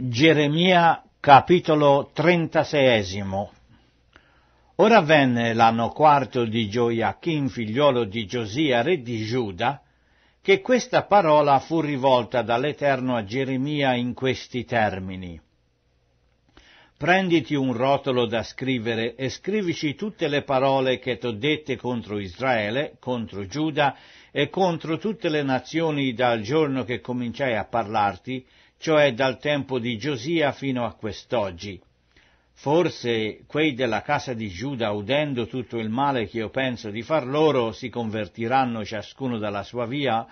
Geremia capitolo 36 Ora venne l'anno quarto di Gioiachim, figliolo di Giosia, re di Giuda, che questa parola fu rivolta dall'Eterno a Geremia in questi termini. Prenditi un rotolo da scrivere e scrivici tutte le parole che t'ho dette contro Israele, contro Giuda e contro tutte le nazioni dal giorno che cominciai a parlarti, cioè dal tempo di Giosia fino a quest'oggi. Forse quei della casa di Giuda, udendo tutto il male che io penso di far loro, si convertiranno ciascuno dalla sua via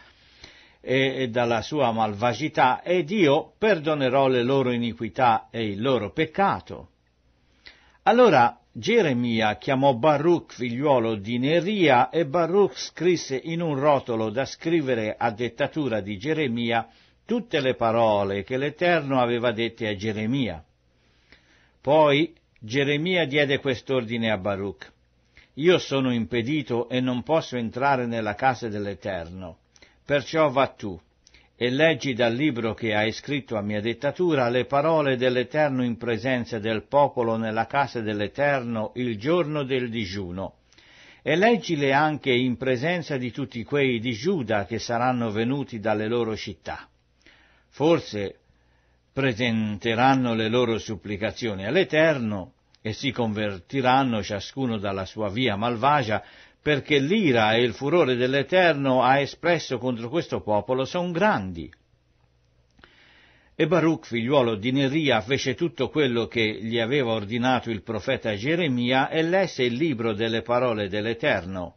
e dalla sua malvagità, ed io perdonerò le loro iniquità e il loro peccato. Allora Geremia chiamò Baruch figliuolo di Neria e Baruch scrisse in un rotolo da scrivere a dettatura di Geremia tutte le parole che l'Eterno aveva dette a Geremia. Poi Geremia diede quest'ordine a Baruch. Io sono impedito e non posso entrare nella casa dell'Eterno. Perciò va tu e leggi dal libro che hai scritto a mia dettatura le parole dell'Eterno in presenza del popolo nella casa dell'Eterno il giorno del digiuno. E leggile anche in presenza di tutti quei di Giuda che saranno venuti dalle loro città forse presenteranno le loro supplicazioni all'Eterno e si convertiranno ciascuno dalla sua via malvagia, perché l'ira e il furore dell'Eterno ha espresso contro questo popolo son grandi. E Baruch, figliuolo di Neria, fece tutto quello che gli aveva ordinato il profeta Geremia e lesse il libro delle parole dell'Eterno.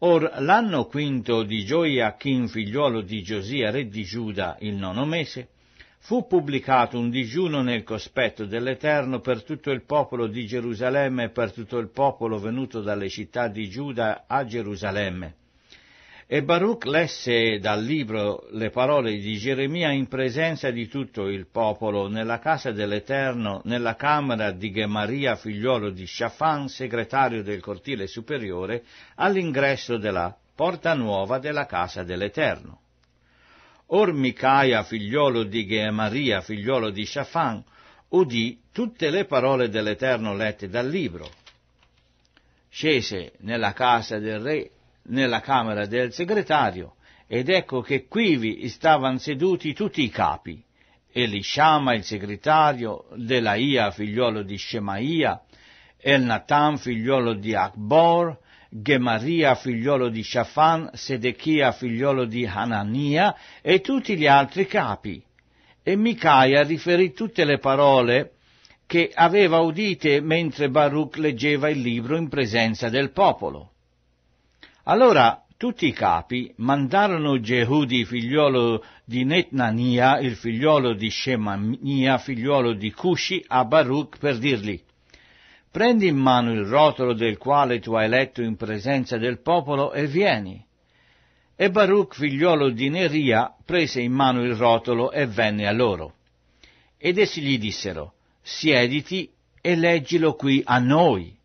Or l'anno quinto di Gioiachim, figliuolo di Giosia, re di Giuda, il nono mese, fu pubblicato un digiuno nel cospetto dell'Eterno per tutto il popolo di Gerusalemme e per tutto il popolo venuto dalle città di Giuda a Gerusalemme e Baruch lesse dal libro le parole di Geremia in presenza di tutto il popolo, nella casa dell'Eterno, nella camera di Gemaria, figliuolo di Shafan, segretario del cortile superiore, all'ingresso della porta nuova della casa dell'Eterno. Or Micaia, figliuolo di Gemaria, figliuolo di Shafan, udì tutte le parole dell'Eterno lette dal libro. Scese nella casa del re nella camera del segretario ed ecco che quivi stavan seduti tutti i capi. Elishama il segretario, Delaia figliuolo di Shemaia, Elnatan figliuolo di Akbor, Gemaria figliuolo di Shafan, Sedechia figliuolo di Hanania e tutti gli altri capi. E Micaia riferì tutte le parole che aveva udite mentre Baruch leggeva il libro in presenza del popolo. Allora tutti i capi mandarono Jehudi, figliuolo di Netnania, il figliuolo di Shemania, figliuolo di Cushi, a Baruch per dirgli Prendi in mano il rotolo del quale tu hai letto in presenza del popolo e vieni. E Baruch, figliuolo di Neria, prese in mano il rotolo e venne a loro. Ed essi gli dissero, siediti e leggilo qui a noi.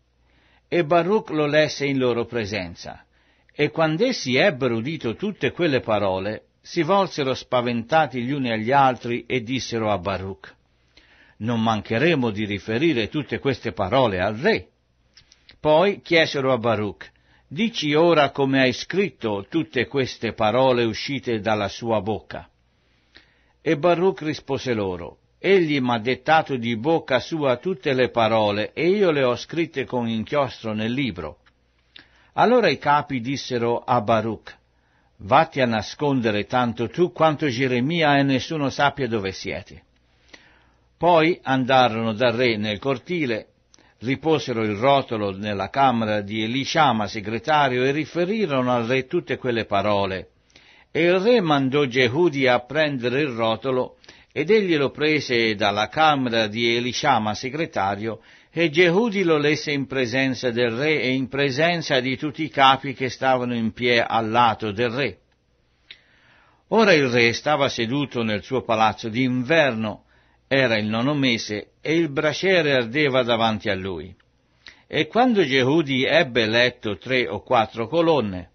E Baruch lo lesse in loro presenza. E quando essi ebbero udito tutte quelle parole, si volsero spaventati gli uni agli altri e dissero a Baruch, non mancheremo di riferire tutte queste parole al re. Poi chiesero a Baruch, dici ora come hai scritto tutte queste parole uscite dalla sua bocca. E Baruch rispose loro, egli m'ha dettato di bocca sua tutte le parole e io le ho scritte con inchiostro nel libro. Allora i capi dissero a Baruch, vatti a nascondere tanto tu quanto Geremia e nessuno sappia dove siete. Poi andarono dal re nel cortile, riposero il rotolo nella camera di Elishama, segretario, e riferirono al re tutte quelle parole. E il re mandò Jehudi a prendere il rotolo, ed egli lo prese dalla camera di Elishama, segretario, e Gehudi lo lesse in presenza del re e in presenza di tutti i capi che stavano in pie al lato del re. Ora il re stava seduto nel suo palazzo d'inverno, era il nono mese, e il braciere ardeva davanti a lui. E quando Jehudi ebbe letto tre o quattro colonne,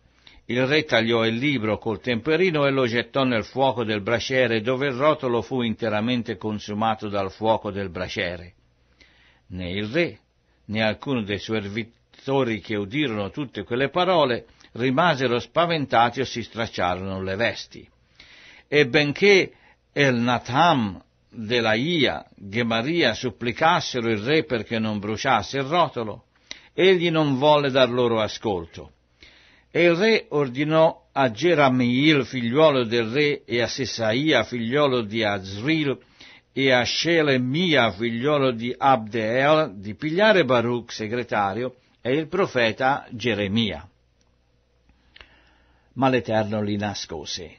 il re tagliò il libro col temperino e lo gettò nel fuoco del braciere, dove il rotolo fu interamente consumato dal fuoco del braciere. Né il re, né alcuno dei servitori che udirono tutte quelle parole, rimasero spaventati o si stracciarono le vesti. E benché El Natham dell'Aia, Gemaria supplicassero il re perché non bruciasse il rotolo, egli non volle dar loro ascolto. E il re ordinò a Geramiel, figliuolo del re, e a Sesaia, figliuolo di Azril, e a Shelemia, figliolo di Abdeel, di pigliare Baruch, segretario, e il profeta Geremia. Ma l'Eterno li nascose.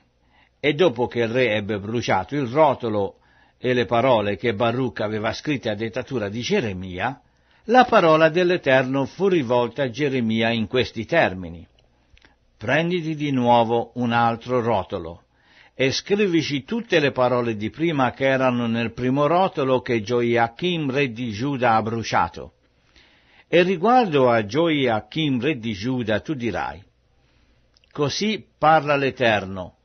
E dopo che il re ebbe bruciato il rotolo e le parole che Baruch aveva scritte a dettatura di Geremia, la parola dell'Eterno fu rivolta a Geremia in questi termini. Prenditi di nuovo un altro rotolo e scrivici tutte le parole di prima che erano nel primo rotolo che Gioiachim re di Giuda ha bruciato. E riguardo a Gioiachim re di Giuda tu dirai, così parla l'Eterno,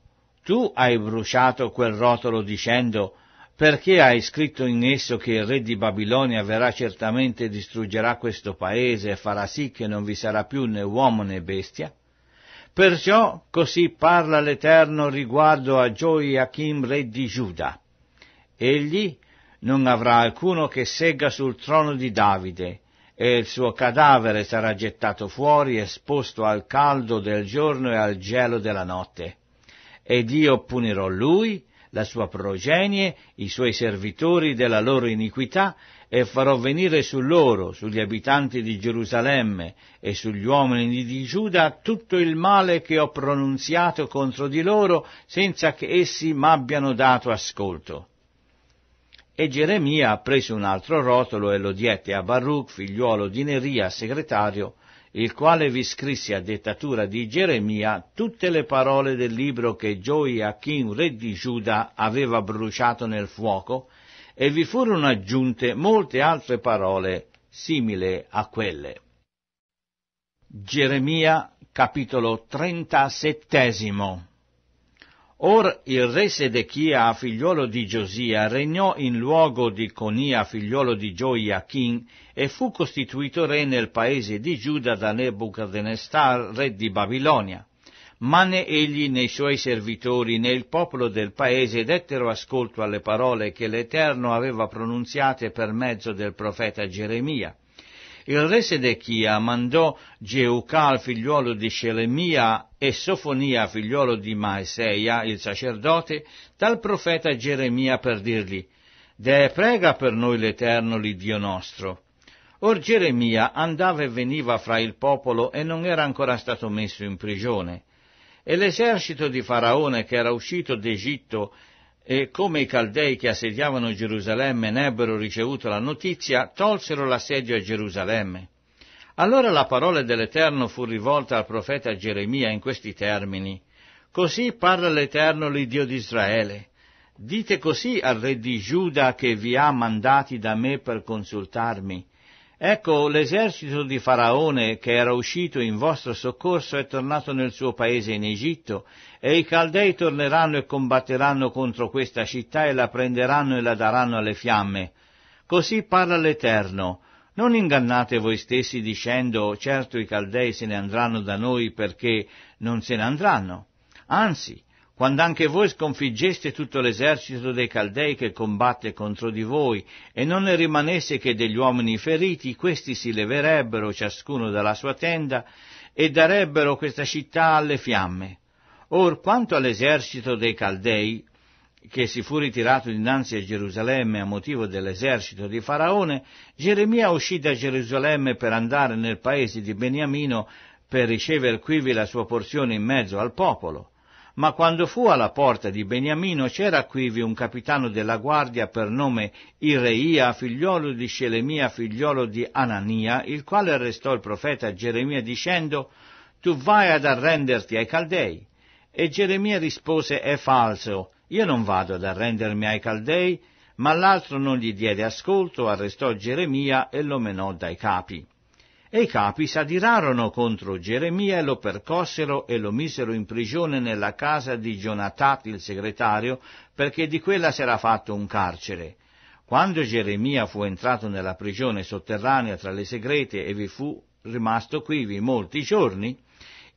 tu hai bruciato quel rotolo dicendo, perché hai scritto in esso che il re di Babilonia verrà certamente e distruggerà questo paese e farà sì che non vi sarà più né uomo né bestia? Perciò così parla l'Eterno riguardo a Gioiachim re di Giuda. Egli non avrà alcuno che segga sul trono di Davide, e il suo cadavere sarà gettato fuori, esposto al caldo del giorno e al gelo della notte. Ed io punirò lui, la sua progenie, i suoi servitori della loro iniquità e farò venire su loro, sugli abitanti di Gerusalemme e sugli uomini di Giuda tutto il male che ho pronunziato contro di loro senza che essi m'abbiano dato ascolto. E Geremia prese un altro rotolo e lo diette a Baruch, figliuolo di Neria, segretario, il quale vi scrisse a dettatura di Geremia tutte le parole del libro che Gioiachim, re di Giuda, aveva bruciato nel fuoco, e vi furono aggiunte molte altre parole simili a quelle. Geremia capitolo 37 Or il re Sedechia, figliuolo di Giosia, regnò in luogo di Conia, figliuolo di Gioiachin, e fu costituito re nel paese di Giuda da Nebuchadnezzar, re di Babilonia ma né egli né i suoi servitori né il popolo del paese dettero ascolto alle parole che l'Eterno aveva pronunziate per mezzo del profeta Geremia. Il re Sedechia mandò Geucal, figliuolo di Shelemia e Sofonia, figliuolo di Maeseia, il sacerdote, dal profeta Geremia per dirgli, De prega per noi l'Eterno, l'Iddio nostro. Or Geremia andava e veniva fra il popolo e non era ancora stato messo in prigione. E l'esercito di Faraone che era uscito d'Egitto e come i caldei che assediavano Gerusalemme n'ebbero ricevuto la notizia, tolsero l'assedio a Gerusalemme. Allora la parola dell'Eterno fu rivolta al profeta Geremia in questi termini. Così parla l'Eterno l'Idio di Israele. Dite così al re di Giuda che vi ha mandati da me per consultarmi. Ecco, l'esercito di Faraone che era uscito in vostro soccorso è tornato nel suo paese in Egitto, e i Caldei torneranno e combatteranno contro questa città e la prenderanno e la daranno alle fiamme. Così parla l'Eterno. Non ingannate voi stessi dicendo certo i Caldei se ne andranno da noi perché non se ne andranno. Anzi, quando anche voi sconfiggeste tutto l'esercito dei Caldei che combatte contro di voi, e non ne rimanesse che degli uomini feriti, questi si leverebbero ciascuno dalla sua tenda e darebbero questa città alle fiamme. Or quanto all'esercito dei Caldei, che si fu ritirato dinanzi a Gerusalemme a motivo dell'esercito di Faraone, Geremia uscì da Gerusalemme per andare nel paese di Beniamino per ricevere quivi la sua porzione in mezzo al popolo. Ma quando fu alla porta di Beniamino c'era quivi un capitano della guardia per nome Ireia, figliolo di Scelemia, figliolo di Anania, il quale arrestò il profeta Geremia dicendo Tu vai ad arrenderti ai Caldei. E Geremia rispose È falso, io non vado ad arrendermi ai Caldei, ma l'altro non gli diede ascolto, arrestò Geremia e lo menò dai capi. E i capi s'adirarono contro Geremia e lo percossero e lo misero in prigione nella casa di Jonatat il segretario, perché di quella s'era fatto un carcere. Quando Geremia fu entrato nella prigione sotterranea tra le segrete e vi fu rimasto quivi molti giorni,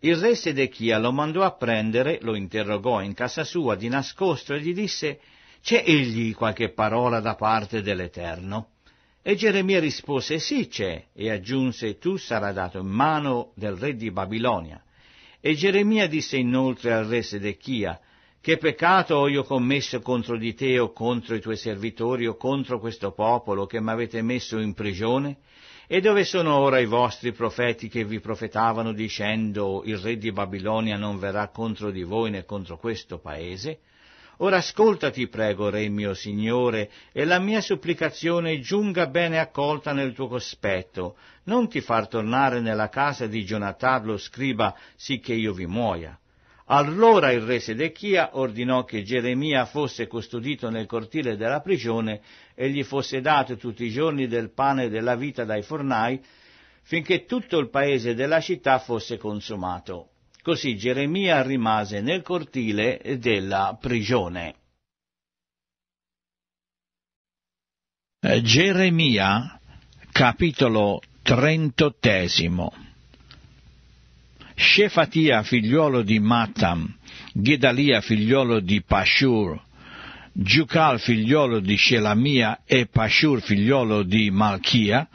il re Sedechia lo mandò a prendere, lo interrogò in casa sua di nascosto e gli disse, c'è egli qualche parola da parte dell'Eterno? E Geremia rispose, sì c'è, e aggiunse, tu sarai dato in mano del re di Babilonia. E Geremia disse inoltre al re Sedechia, che peccato ho io commesso contro di te o contro i tuoi servitori o contro questo popolo che mi avete messo in prigione? E dove sono ora i vostri profeti che vi profetavano dicendo il re di Babilonia non verrà contro di voi né contro questo paese? Ora ascolta, ti prego, Re mio Signore, e la mia supplicazione giunga bene accolta nel tuo cospetto. Non ti far tornare nella casa di Jonathan lo scriba, sì che io vi muoia. Allora il re Sedechia ordinò che Geremia fosse custodito nel cortile della prigione e gli fosse dato tutti i giorni del pane e della vita dai fornai, finché tutto il paese della città fosse consumato. Così Geremia rimase nel cortile della prigione. Eh, Geremia, capitolo trentottesimo. Shefatia, figliuolo di Mattam, Gedalia, figliuolo di Pashur, Giucal figliolo di Shelamia e Pashur figliolo di Malchia,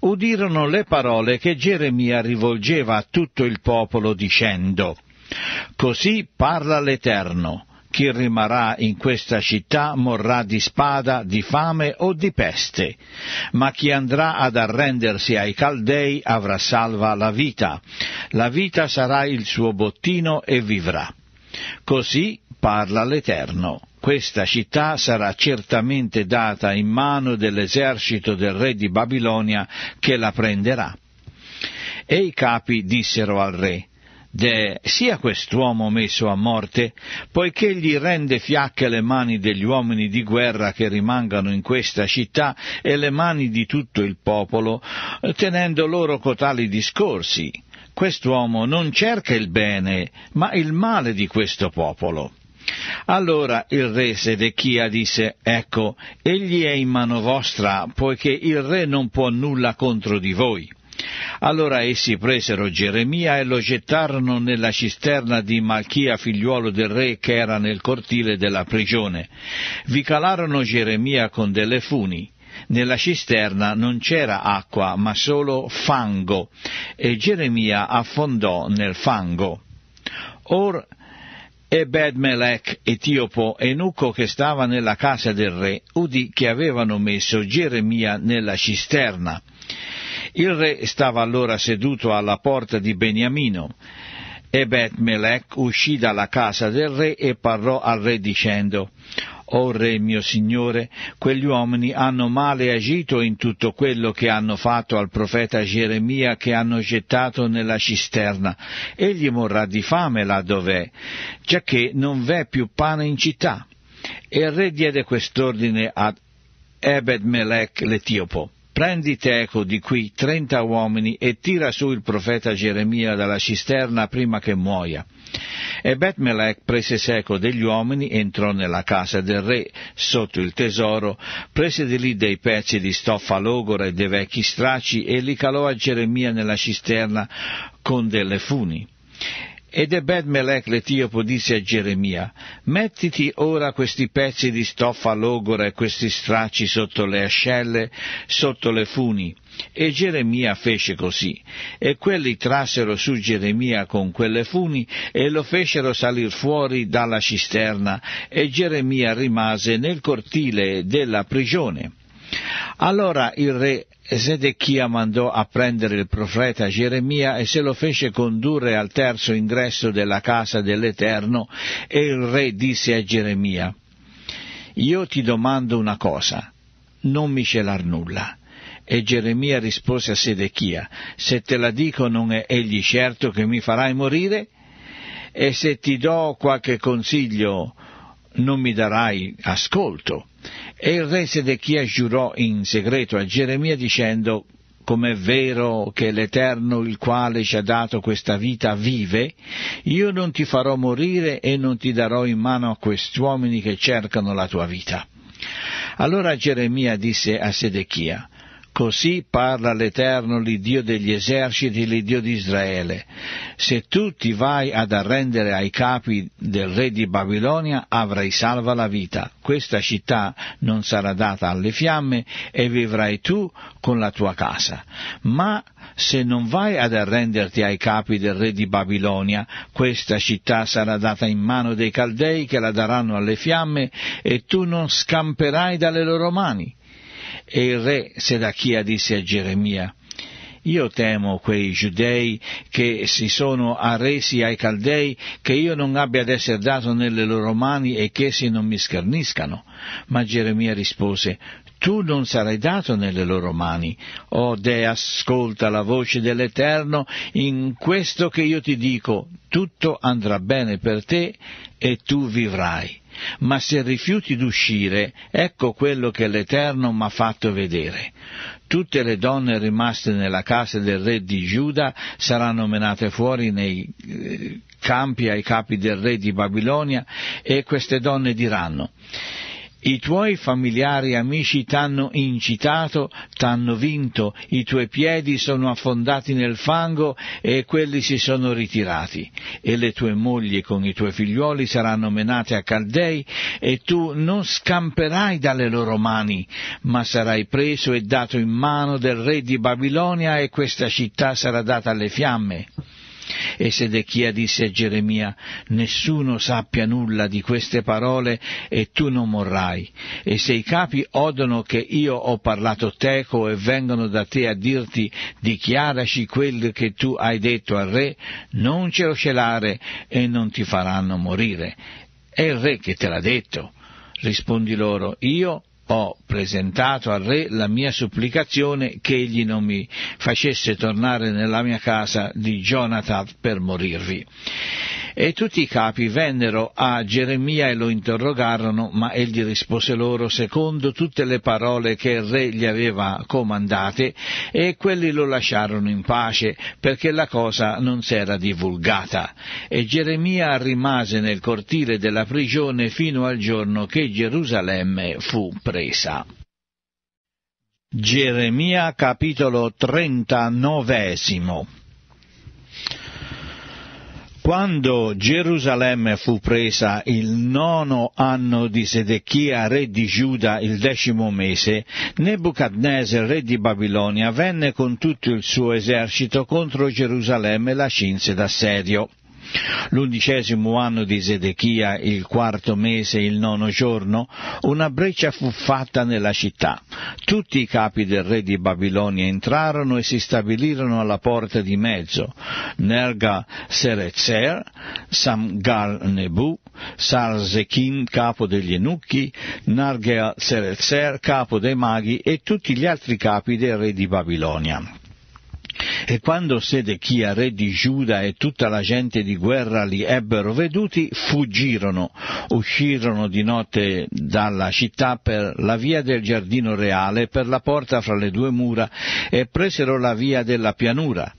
udirono le parole che Geremia rivolgeva a tutto il popolo dicendo Così parla l'Eterno, chi rimarrà in questa città morrà di spada, di fame o di peste, ma chi andrà ad arrendersi ai Caldei avrà salva la vita, la vita sarà il suo bottino e vivrà. Così parla l'Eterno questa città sarà certamente data in mano dell'esercito del re di Babilonia che la prenderà. E i capi dissero al re, De, sia quest'uomo messo a morte, poiché egli rende fiacche le mani degli uomini di guerra che rimangano in questa città e le mani di tutto il popolo, tenendo loro cotali discorsi. Quest'uomo non cerca il bene, ma il male di questo popolo. Allora il re Sedechia disse, ecco, egli è in mano vostra, poiché il re non può nulla contro di voi. Allora essi presero Geremia e lo gettarono nella cisterna di Malchia, figliuolo del re, che era nel cortile della prigione. Vi calarono Geremia con delle funi. Nella cisterna non c'era acqua, ma solo fango, e Geremia affondò nel fango. Or Ebed Melech, etiopo, eunuco che stava nella casa del re, udì che avevano messo Geremia nella cisterna. Il re stava allora seduto alla porta di Beniamino, Ebet Bet-Melech uscì dalla casa del re e parlò al re dicendo O re mio signore, quegli uomini hanno male agito in tutto quello che hanno fatto al profeta Geremia che hanno gettato nella cisterna. Egli morrà di fame là dov'è, giacché non v'è più pane in città. E il re diede quest'ordine ad Ebed-Melech l'Etiopo Prendi Teco di qui trenta uomini e tira su il profeta Geremia dalla cisterna prima che muoia. E Betmelech prese seco degli uomini, entrò nella casa del re, sotto il tesoro, prese di lì dei pezzi di stoffa logora e dei vecchi stracci e li calò a Geremia nella cisterna con delle funi. Ed Ebed Melech l'Etiopo disse a Geremia, mettiti ora questi pezzi di stoffa logora e questi stracci sotto le ascelle, sotto le funi. E Geremia fece così, e quelli trassero su Geremia con quelle funi e lo fecero salir fuori dalla cisterna, e Geremia rimase nel cortile della prigione. Allora il re Ezechia mandò a prendere il profeta Geremia e se lo fece condurre al terzo ingresso della casa dell'Eterno e il re disse a Geremia, Io ti domando una cosa, non mi celar nulla. E Geremia rispose a Sedechia, se te la dico non è egli certo che mi farai morire? E se ti do qualche consiglio non mi darai ascolto. E il re Sedechia giurò in segreto a Geremia dicendo com'è vero che l'Eterno, il quale ci ha dato questa vita, vive, io non ti farò morire e non ti darò in mano a questi uomini che cercano la tua vita. Allora Geremia disse a Sedechia, Così parla l'Eterno, l'Iddio degli eserciti, l'Iddio di Israele. Se tu ti vai ad arrendere ai capi del re di Babilonia, avrai salva la vita. Questa città non sarà data alle fiamme e vivrai tu con la tua casa. Ma se non vai ad arrenderti ai capi del re di Babilonia, questa città sarà data in mano dei caldei che la daranno alle fiamme e tu non scamperai dalle loro mani e il re Sedachia disse a Geremia, io temo quei giudei che si sono arresi ai caldei, che io non abbia ad essere dato nelle loro mani e che essi non mi scherniscano. Ma Geremia rispose, tu non sarai dato nelle loro mani. O oh De, ascolta la voce dell'Eterno in questo che io ti dico, tutto andrà bene per te e tu vivrai ma se rifiuti d'uscire, ecco quello che l'Eterno m'ha fatto vedere. Tutte le donne rimaste nella casa del re di Giuda saranno menate fuori nei eh, campi ai capi del re di Babilonia e queste donne diranno i tuoi familiari e amici t'hanno incitato, t'hanno vinto, i tuoi piedi sono affondati nel fango e quelli si sono ritirati, e le tue mogli con i tuoi figlioli saranno menate a Caldei, e tu non scamperai dalle loro mani, ma sarai preso e dato in mano del re di Babilonia e questa città sarà data alle fiamme. E Sedechia disse a Geremia, nessuno sappia nulla di queste parole e tu non morrai. E se i capi odono che io ho parlato teco e vengono da te a dirti dichiaraci quel che tu hai detto al re, non ce lo celare e non ti faranno morire. È il re che te l'ha detto. Rispondi loro, io ho presentato al re la mia supplicazione che egli non mi facesse tornare nella mia casa di Jonathan per morirvi. E tutti i capi vennero a Geremia e lo interrogarono, ma egli rispose loro secondo tutte le parole che il re gli aveva comandate, e quelli lo lasciarono in pace, perché la cosa non s'era divulgata. E Geremia rimase nel cortile della prigione fino al giorno che Gerusalemme fu presa. Geremia capitolo 39 quando Gerusalemme fu presa il nono anno di Sedechia, re di Giuda, il decimo mese, Nebuchadnezzar, re di Babilonia, venne con tutto il suo esercito contro Gerusalemme e la cinse d'assedio l'undicesimo anno di Sedechia, il quarto mese, il nono giorno, una breccia fu fatta nella città. Tutti i capi del re di Babilonia entrarono e si stabilirono alla porta di mezzo, Nerga Serezer, Samgar Nebu, Sarzekin, capo degli Enucchi, Nargea Serezer, capo dei maghi e tutti gli altri capi del re di Babilonia. E quando Sedechia, re di Giuda, e tutta la gente di guerra li ebbero veduti, fuggirono, uscirono di notte dalla città per la via del giardino reale, per la porta fra le due mura, e presero la via della pianura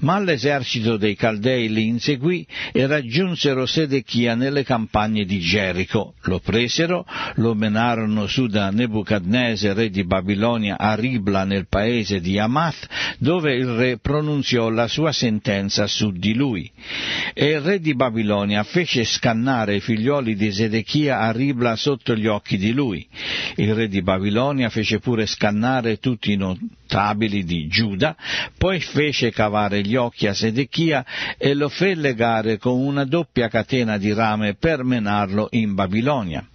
ma l'esercito dei Caldei li inseguì e raggiunsero Sedechia nelle campagne di Gerico. Lo presero, lo menarono su da Nebuchadnese, re di Babilonia, a Ribla nel paese di Amath, dove il re pronunziò la sua sentenza su di lui. E il re di Babilonia fece scannare i figlioli di Sedechia a Ribla sotto gli occhi di lui. Il re di Babilonia fece pure scannare tutti i tabili di Giuda, poi fece cavare gli occhi a Sedechia e lo fe legare con una doppia catena di rame per menarlo in Babilonia.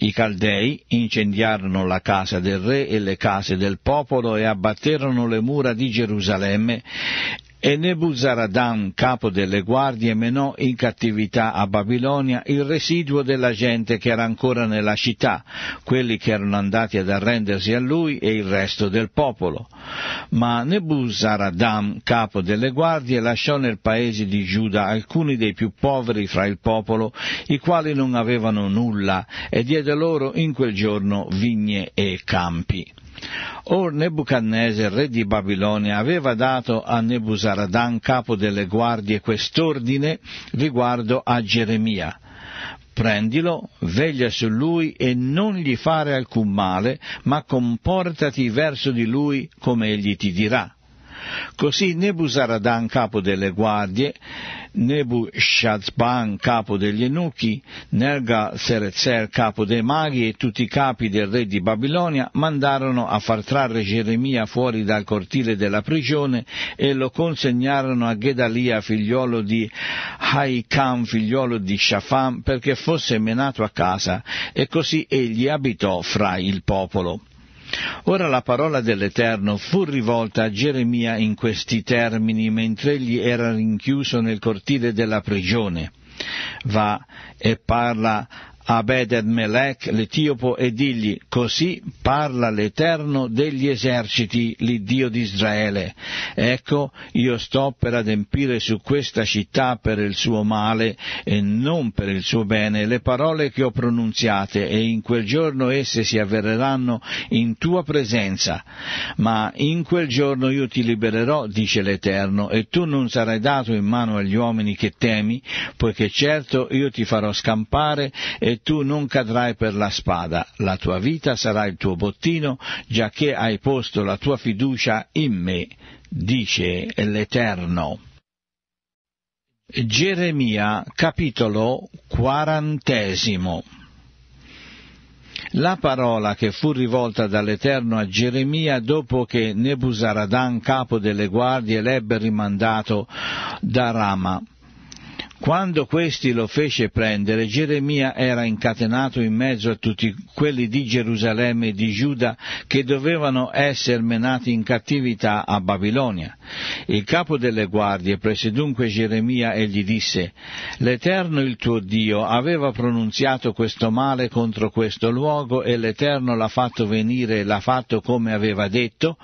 I Caldei incendiarono la casa del re e le case del popolo e abbatterono le mura di Gerusalemme e Nebuzaradan, capo delle guardie, menò in cattività a Babilonia il residuo della gente che era ancora nella città, quelli che erano andati ad arrendersi a lui e il resto del popolo. Ma Nebuzaradan, capo delle guardie, lasciò nel paese di Giuda alcuni dei più poveri fra il popolo, i quali non avevano nulla, e diede loro in quel giorno vigne e campi. Or Nebuchadnezzar, re di Babilonia, aveva dato a Nebuzaradan, capo delle guardie, quest'ordine riguardo a Geremia. Prendilo, veglia su lui e non gli fare alcun male, ma comportati verso di lui come egli ti dirà. Così Nebuzaradan, capo delle guardie, Nebu Shazban, capo degli Enuchi, Nerga Serezer, capo dei maghi e tutti i capi del re di Babilonia mandarono a far trarre Geremia fuori dal cortile della prigione e lo consegnarono a Gedalia, figliolo di Haikam, figliolo di Shafam, perché fosse menato a casa e così egli abitò fra il popolo. Ora la parola dell'Eterno fu rivolta a Geremia in questi termini mentre egli era rinchiuso nel cortile della prigione. Va e parla Abed melech l'Etiopo e digli, così parla l'Eterno degli eserciti, l'Iddio di Israele. Ecco, io sto per adempire su questa città per il suo male e non per il suo bene le parole che ho pronunziate e in quel giorno esse si avvereranno in tua presenza. Ma in quel giorno io ti libererò, dice l'Eterno, e tu non sarai dato in mano agli uomini che temi, poiché certo io ti farò scampare e tu non cadrai per la spada, la tua vita sarà il tuo bottino, giacché hai posto la tua fiducia in me, dice l'Eterno. Geremia capitolo quarantesimo la parola che fu rivolta dall'Eterno a Geremia dopo che Nebuzaradan, capo delle guardie, l'ebbe rimandato da Rama. Quando questi lo fece prendere, Geremia era incatenato in mezzo a tutti quelli di Gerusalemme e di Giuda che dovevano essere menati in cattività a Babilonia. Il capo delle guardie prese dunque Geremia e gli disse, L'Eterno il tuo Dio aveva pronunziato questo male contro questo luogo e l'Eterno l'ha fatto venire e l'ha fatto come aveva detto,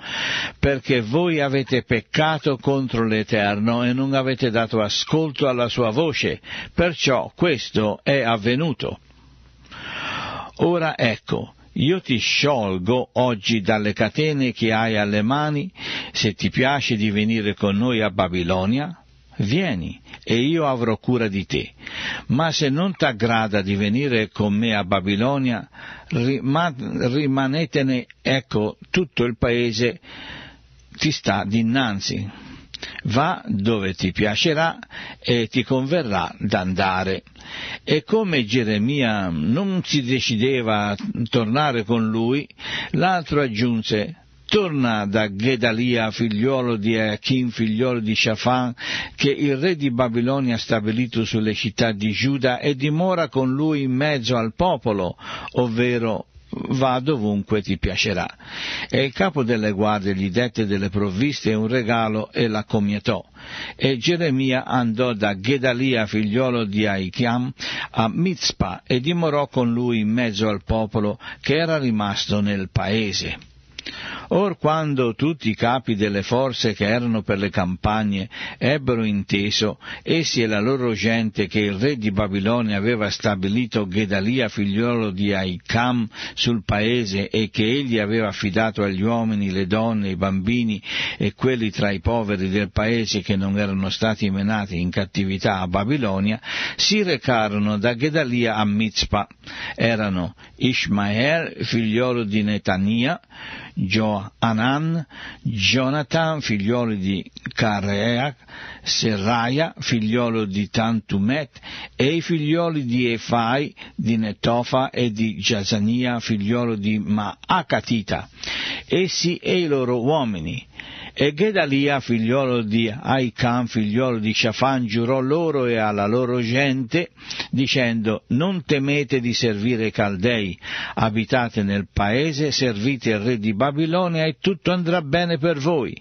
perché voi avete peccato contro l'Eterno e non avete dato ascolto alla sua voce veloce, perciò questo è avvenuto. Ora ecco, io ti sciolgo oggi dalle catene che hai alle mani, se ti piace di venire con noi a Babilonia, vieni e io avrò cura di te. Ma se non t'aggrada di venire con me a Babilonia, rimanetene, ecco, tutto il paese ti sta dinanzi va dove ti piacerà e ti converrà d'andare. E come Geremia non si decideva a tornare con lui, l'altro aggiunse Torna da Gedalia, figliuolo di Achim, figliuolo di Shafan, che il re di Babilonia ha stabilito sulle città di Giuda e dimora con lui in mezzo al popolo, ovvero va dovunque ti piacerà. E il capo delle guardie gli dette delle provviste e un regalo e la commietò. E Geremia andò da Gedalia, figliolo di Aichiam, a Mitzpah e dimorò con lui in mezzo al popolo che era rimasto nel paese. Or quando tutti i capi delle forze che erano per le campagne ebbero inteso, essi e la loro gente, che il re di Babilonia aveva stabilito Gedalia figliuolo di Aicam sul paese e che egli aveva affidato agli uomini, le donne, i bambini e quelli tra i poveri del paese che non erano stati menati in cattività a Babilonia, si recarono da Gedalia a Mizpa. Erano Ishmael, figliolo di Netania, Joanan, Jonathan, figliolo di Careac, Serraia, figliolo di Tantumet, e i figlioli di Efai, di Netofa e di Giazania, figliolo di Maacatita. Essi e i loro uomini, e Gedalia, figliolo di Aicam, figliolo di Shafan, giurò loro e alla loro gente, dicendo, non temete di servire i Caldei, abitate nel paese, servite il re di Babilonia e tutto andrà bene per voi.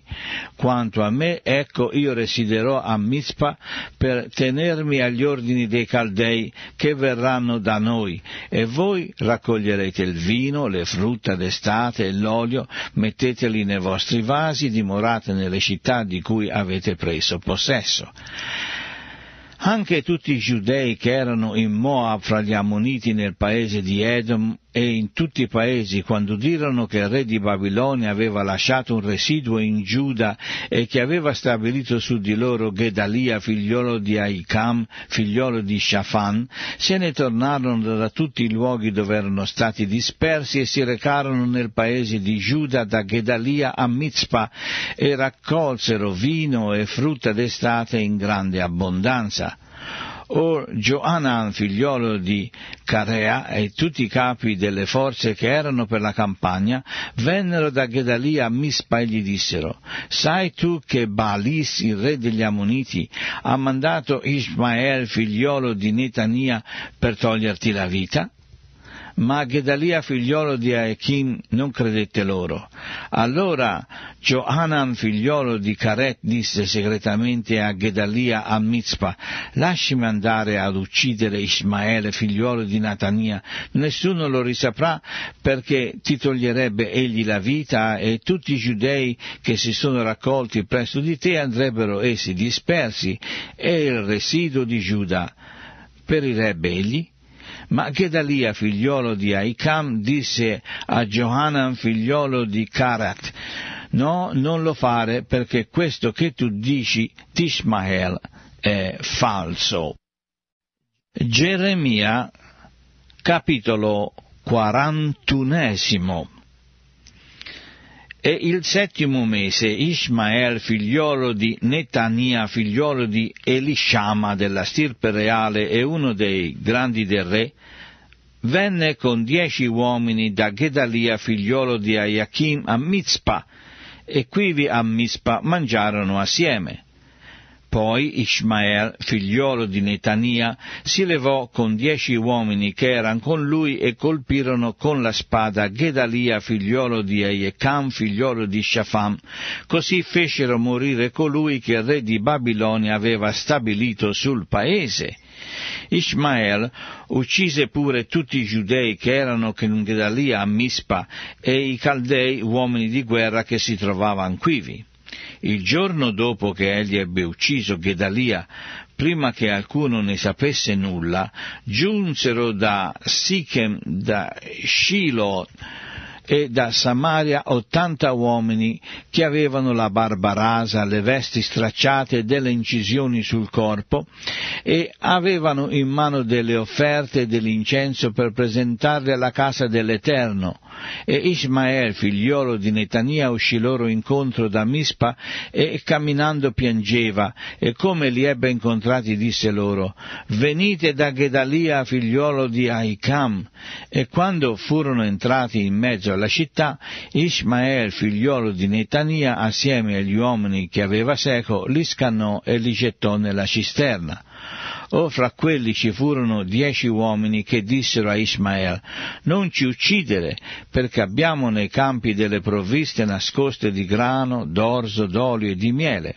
Quanto a me, ecco, io residerò a Mizpa per tenermi agli ordini dei Caldei che verranno da noi, e voi raccoglierete il vino, le frutta d'estate e l'olio, metteteli nei vostri vasi, dimorate lavorate nelle città di cui avete preso possesso. Anche tutti i giudei che erano in Moab fra gli ammoniti nel paese di Edom e in tutti i paesi quando dirono che il re di Babilonia aveva lasciato un residuo in Giuda e che aveva stabilito su di loro Gedalia figliolo di Aicam, figliolo di Shafan, se ne tornarono da tutti i luoghi dove erano stati dispersi e si recarono nel paese di Giuda da Gedalia a Mitzpah e raccolsero vino e frutta d'estate in grande abbondanza o Joanan figliolo di Carea e tutti i capi delle forze che erano per la campagna vennero da Gedalia a Mispa e gli dissero Sai tu che Baalis, il re degli Ammoniti, ha mandato Ismael figliolo di Netania per toglierti la vita? Ma Gedalia figliolo di Aechim non credette loro. Allora Johanan figliolo di Caret disse segretamente a Gedalia a Mizpa, lasciami andare ad uccidere Ismaele figliolo di Natania, nessuno lo risaprà perché ti toglierebbe egli la vita e tutti i giudei che si sono raccolti presso di te andrebbero essi dispersi e il residuo di Giuda perirebbe egli? Ma Gedalia, figliolo di Aicam, disse a Johanan, figliolo di Karat, No, non lo fare perché questo che tu dici, Tishmael, è falso. Geremia, capitolo quarantunesimo. E il settimo mese Ishmael figliolo di Netania, figliolo di Elishama della stirpe reale e uno dei grandi del re, venne con dieci uomini da Gedalia, figliolo di Aiachim, a Mizpa, e quivi a Mizpa mangiarono assieme. Poi Ishmael, figliolo di Netania, si levò con dieci uomini che erano con lui e colpirono con la spada Gedalia, figliolo di Aiecam, figliolo di Shafam. Così fecero morire colui che il re di Babilonia aveva stabilito sul paese. Ishmael uccise pure tutti i giudei che erano con Gedalia a Mispa e i caldei uomini di guerra che si trovavano quivi. Il giorno dopo che egli ebbe ucciso Gedalia, prima che alcuno ne sapesse nulla, giunsero da Sichem, da Shiloh, e da Samaria ottanta uomini che avevano la barba rasa, le vesti stracciate e delle incisioni sul corpo e avevano in mano delle offerte e dell'incenso per presentarle alla casa dell'Eterno. E Ismael, figliolo di Netania, uscì loro incontro da Mispa e camminando piangeva e come li ebbe incontrati disse loro Venite da Gedalia, figliolo di Aicam. E quando furono entrati in mezzo alla città, Ismael, figliolo di Netania, assieme agli uomini che aveva seco, li scannò e li gettò nella cisterna. O fra quelli ci furono dieci uomini che dissero a Ismael, non ci uccidere, perché abbiamo nei campi delle provviste nascoste di grano, d'orzo, d'olio e di miele.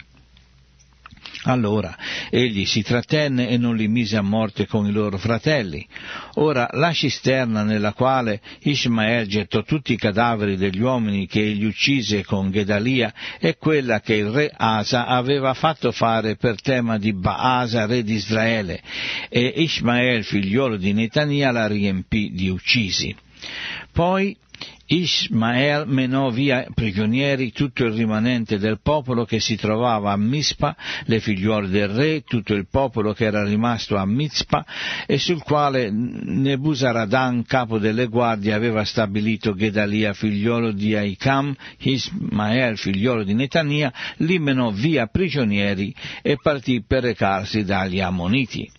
Allora egli si trattenne e non li mise a morte con i loro fratelli. Ora la cisterna nella quale Ismael gettò tutti i cadaveri degli uomini che egli uccise con Gedalia è quella che il re Asa aveva fatto fare per tema di Baasa, re di Israele, e Ismael, figliolo di Netania, la riempì di uccisi. Poi Ismael menò via prigionieri tutto il rimanente del popolo che si trovava a Mispa, le figliuole del re, tutto il popolo che era rimasto a Mizpa e sul quale Nebusaradan, capo delle guardie, aveva stabilito Gedalia, figliuolo di Aicam, Ismael, figliuolo di Netania, li menò via prigionieri e partì per recarsi dagli Ammoniti.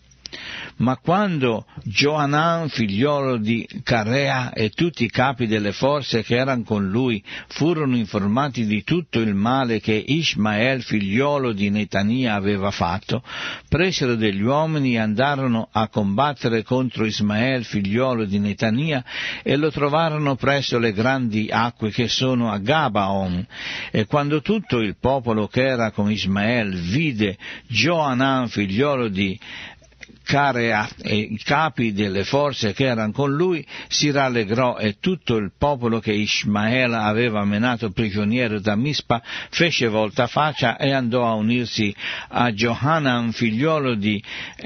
Ma quando Joanan, figliolo di Carea, e tutti i capi delle forze che erano con lui furono informati di tutto il male che Ismael, figliolo di Netania, aveva fatto, presero degli uomini e andarono a combattere contro Ismael, figliolo di Netania, e lo trovarono presso le grandi acque che sono a Gabaon. E quando tutto il popolo che era con Ismael vide Joanan, figliolo di care e i capi delle forze che erano con lui, si rallegrò e tutto il popolo che Ismaele aveva menato prigioniero da Mispa fece volta faccia e andò a unirsi a Johanan, figliolo di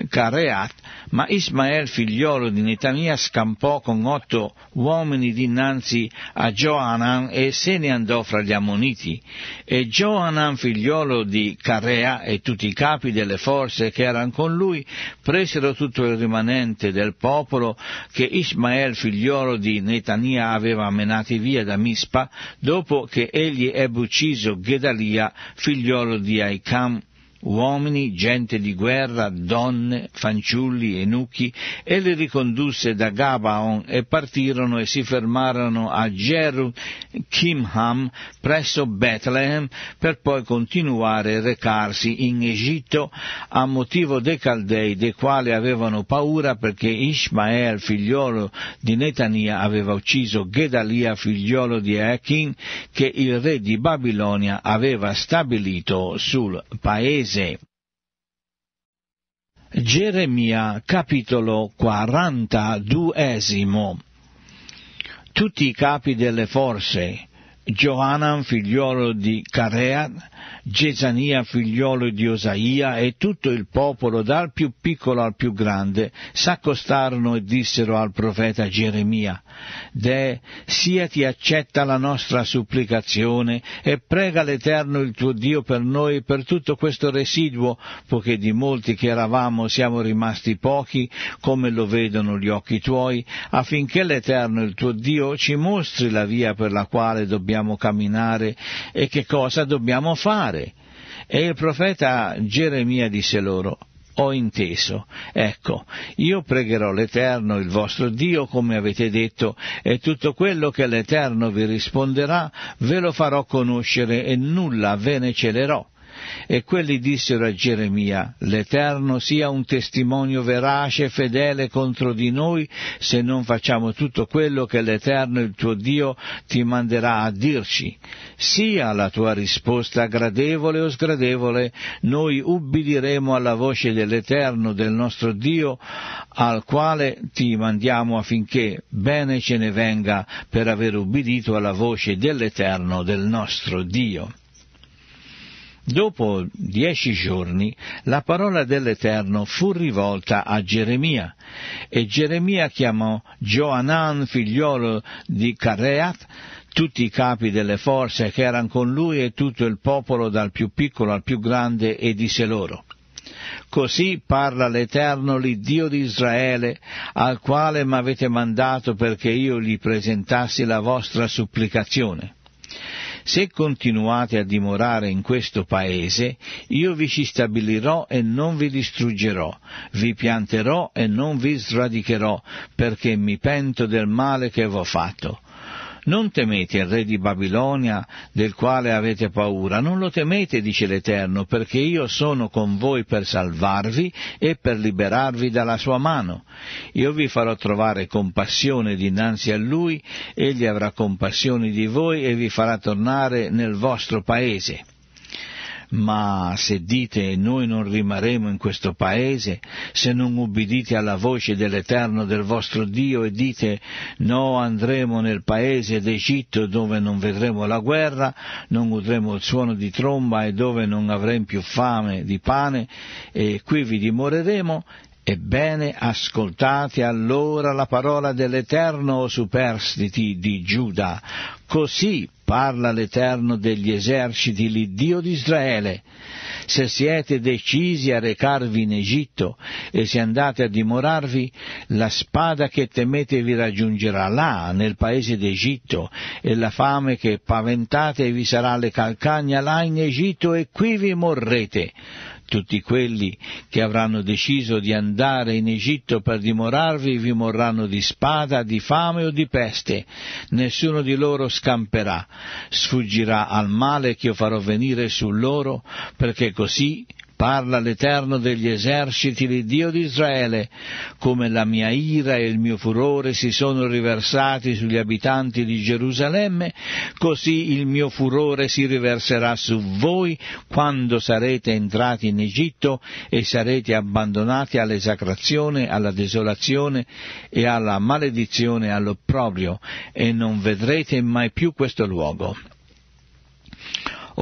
Careat, ma Ismael figliolo di Netania scampò con otto uomini dinanzi a Joanan e se ne andò fra gli ammoniti. E Joanan figliolo di Carea e tutti i capi delle forze che erano con lui presero tutto il rimanente del popolo che Ismael figliolo di Netania aveva menati via da Mispa dopo che egli ebbe ucciso Gedalia figliolo di Aicam uomini, gente di guerra, donne, fanciulli, enuchi, e li ricondusse da Gabaon e partirono e si fermarono a Jeru Kimham presso Bethlehem per poi continuare a recarsi in Egitto a motivo dei Caldei dei quali avevano paura perché Ishmael figliolo di Netania aveva ucciso Gedalia figliolo di Echin che il re di Babilonia aveva stabilito sul paese mese. Geremia capitolo 42 Tutti i capi delle forze, Johanan figliolo di Carea, Gesania figliolo di Osaia e tutto il popolo dal più piccolo al più grande s'accostarono e dissero al profeta Geremia De, sia ti accetta la nostra supplicazione e prega l'Eterno il tuo Dio per noi per tutto questo residuo, poiché di molti che eravamo siamo rimasti pochi, come lo vedono gli occhi tuoi, affinché l'Eterno il tuo Dio ci mostri la via per la quale dobbiamo camminare e che cosa dobbiamo fare fare. E il profeta Geremia disse loro, ho inteso. Ecco, io pregherò l'Eterno, il vostro Dio, come avete detto, e tutto quello che l'Eterno vi risponderà ve lo farò conoscere e nulla ve ne celerò. E quelli dissero a Geremia, l'Eterno sia un testimonio verace e fedele contro di noi se non facciamo tutto quello che l'Eterno il tuo Dio ti manderà a dirci. Sia la tua risposta gradevole o sgradevole, noi ubbidiremo alla voce dell'Eterno del nostro Dio al quale ti mandiamo affinché bene ce ne venga per aver ubbidito alla voce dell'Eterno del nostro Dio. Dopo dieci giorni la parola dell'Eterno fu rivolta a Geremia e Geremia chiamò Joanan, figliolo di Careat, tutti i capi delle forze che erano con lui e tutto il popolo dal più piccolo al più grande e disse loro Così parla l'Eterno, l'Iddio di Israele, al quale m'avete mandato perché io gli presentassi la vostra supplicazione. Se continuate a dimorare in questo paese, io vi ci stabilirò e non vi distruggerò, vi pianterò e non vi sradicherò, perché mi pento del male che v'ho fatto. Non temete il re di Babilonia del quale avete paura, non lo temete, dice l'Eterno, perché io sono con voi per salvarvi e per liberarvi dalla sua mano. Io vi farò trovare compassione dinanzi a lui, egli avrà compassione di voi e vi farà tornare nel vostro paese ma se dite noi non rimaremo in questo paese, se non ubbidite alla voce dell'Eterno del vostro Dio e dite no andremo nel paese d'Egitto dove non vedremo la guerra, non udremo il suono di tromba e dove non avremo più fame di pane e qui vi dimoreremo, Ebbene, ascoltate allora la parola dell'Eterno, o superstiti di Giuda. Così parla l'Eterno degli eserciti, l'Iddio di Israele, se siete decisi a recarvi in Egitto e se andate a dimorarvi, la spada che temete vi raggiungerà là, nel paese d'Egitto, e la fame che paventate vi sarà alle calcagna là in Egitto e qui vi morrete tutti quelli che avranno deciso di andare in Egitto per dimorarvi vi morranno di spada, di fame o di peste, nessuno di loro scamperà, sfuggirà al male che io farò venire su loro, perché così Parla l'Eterno degli eserciti, l'Iddio di Israele, come la mia ira e il mio furore si sono riversati sugli abitanti di Gerusalemme, così il mio furore si riverserà su voi quando sarete entrati in Egitto e sarete abbandonati all'esacrazione, alla desolazione e alla maledizione all'opprobrio, e non vedrete mai più questo luogo.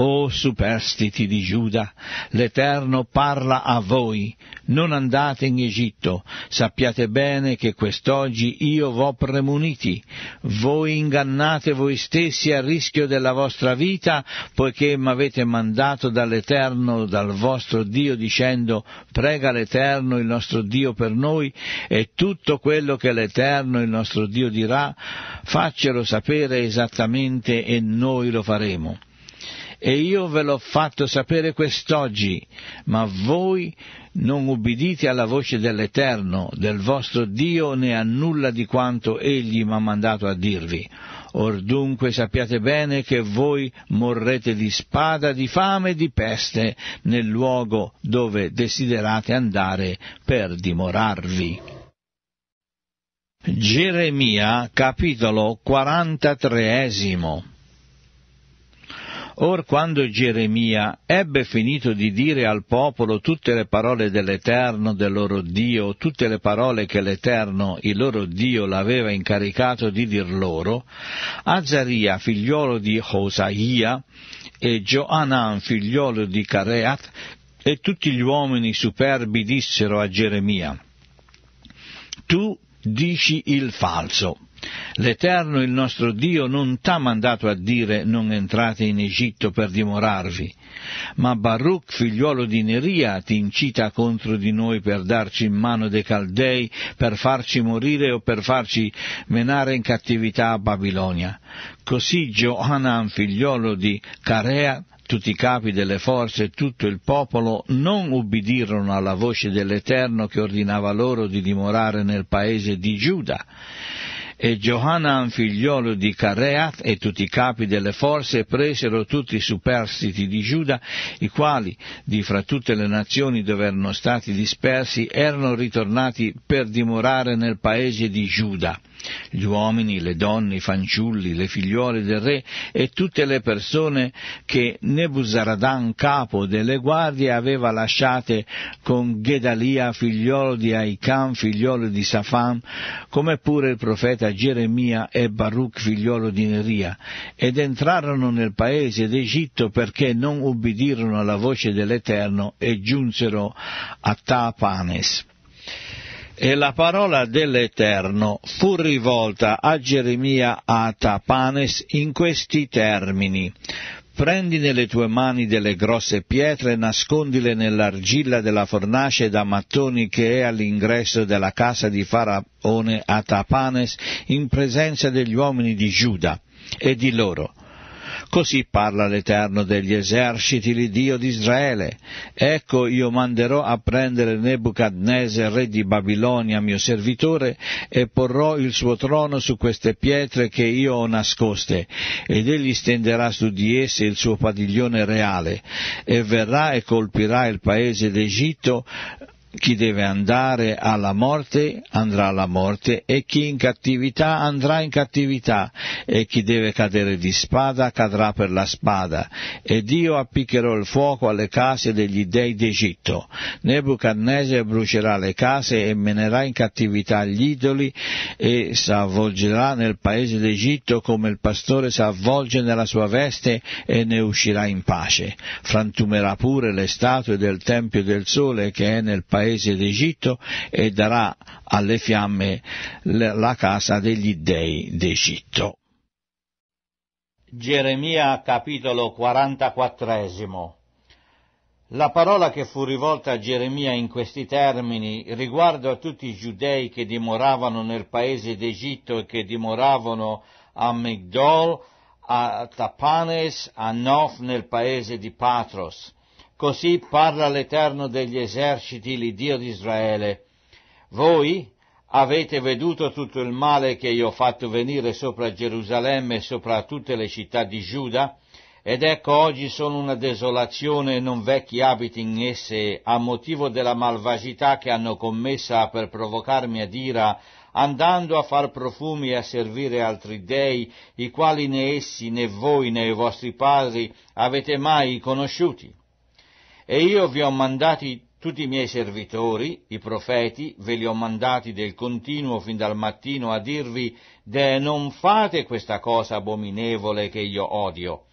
O superstiti di Giuda, l'Eterno parla a voi, non andate in Egitto, sappiate bene che quest'oggi io v'ho premuniti, voi ingannate voi stessi a rischio della vostra vita, poiché m'avete mandato dall'Eterno, dal vostro Dio, dicendo, prega l'Eterno, il nostro Dio, per noi, e tutto quello che l'Eterno, il nostro Dio, dirà, faccelo sapere esattamente e noi lo faremo e io ve l'ho fatto sapere quest'oggi, ma voi non ubbidite alla voce dell'Eterno, del vostro Dio, né a nulla di quanto Egli m'ha mandato a dirvi. Or dunque sappiate bene che voi morrete di spada, di fame e di peste nel luogo dove desiderate andare per dimorarvi. Geremia capitolo 43 Or quando Geremia ebbe finito di dire al popolo tutte le parole dell'Eterno, del loro Dio, tutte le parole che l'Eterno, il loro Dio, l'aveva incaricato di dir loro, Azaria, figliolo di Hosaia, e Joanan, figliolo di Careat, e tutti gli uomini superbi dissero a Geremia, Tu dici il falso. L'Eterno il nostro Dio non t'ha mandato a dire non entrate in Egitto per dimorarvi, ma Baruch, figliuolo di Neria, ti incita contro di noi per darci in mano dei Caldei, per farci morire o per farci menare in cattività a Babilonia. Così Johanan, figliuolo di Carea, tutti i capi delle forze e tutto il popolo non ubbidirono alla voce dell'Eterno che ordinava loro di dimorare nel paese di Giuda e Johanan figliolo di Careath e tutti i capi delle forze presero tutti i superstiti di Giuda, i quali, di fra tutte le nazioni dove erano stati dispersi, erano ritornati per dimorare nel paese di Giuda. Gli uomini, le donne, i fanciulli, le figliuole del re e tutte le persone che Nebuzaradan, capo delle guardie, aveva lasciate con Gedalia, figliolo di Aicam, figliolo di Safam, come pure il profeta Geremia e Baruch, figliolo di Neria. Ed entrarono nel paese d'Egitto perché non ubbidirono alla voce dell'Eterno e giunsero a Tapanes. E la parola dell'Eterno fu rivolta a Geremia a Tapanes in questi termini prendi nelle tue mani delle grosse pietre e nascondile nell'argilla della fornace da mattoni che è all'ingresso della casa di Faraone a Tapanes in presenza degli uomini di Giuda e di loro Così parla l'Eterno degli eserciti, l'Idio di Israele. Ecco io manderò a prendere Nebuchadnezzar, re di Babilonia, mio servitore, e porrò il suo trono su queste pietre che io ho nascoste, ed egli stenderà su di esse il suo padiglione reale, e verrà e colpirà il paese d'Egitto chi deve andare alla morte andrà alla morte e chi in cattività andrà in cattività e chi deve cadere di spada cadrà per la spada ed io appiccherò il fuoco alle case degli dei d'Egitto. Nebuchadnezzar brucerà le case e menerà in cattività gli idoli e s'avvolgerà nel paese d'Egitto come il pastore s'avvolge nella sua veste e ne uscirà in pace. Frantumerà pure le statue del Tempio del Sole che è nel paese paese d'Egitto e darà alle fiamme la casa degli dei d'Egitto. Geremia capitolo 44 La parola che fu rivolta a Geremia in questi termini riguardo a tutti i giudei che dimoravano nel paese d'Egitto e che dimoravano a Migdol, a Tapanes, a Nof nel paese di Patros Così parla l'Eterno degli eserciti, l'Iddio di Israele. Voi avete veduto tutto il male che io ho fatto venire sopra Gerusalemme e sopra tutte le città di Giuda, ed ecco oggi sono una desolazione e non vecchi abiti in esse, a motivo della malvagità che hanno commessa per provocarmi ad ira, andando a far profumi e a servire altri dei, i quali né essi né voi né i vostri padri avete mai conosciuti. E io vi ho mandati tutti i miei servitori, i profeti, ve li ho mandati del continuo fin dal mattino a dirvi, de non fate questa cosa abominevole che io odio.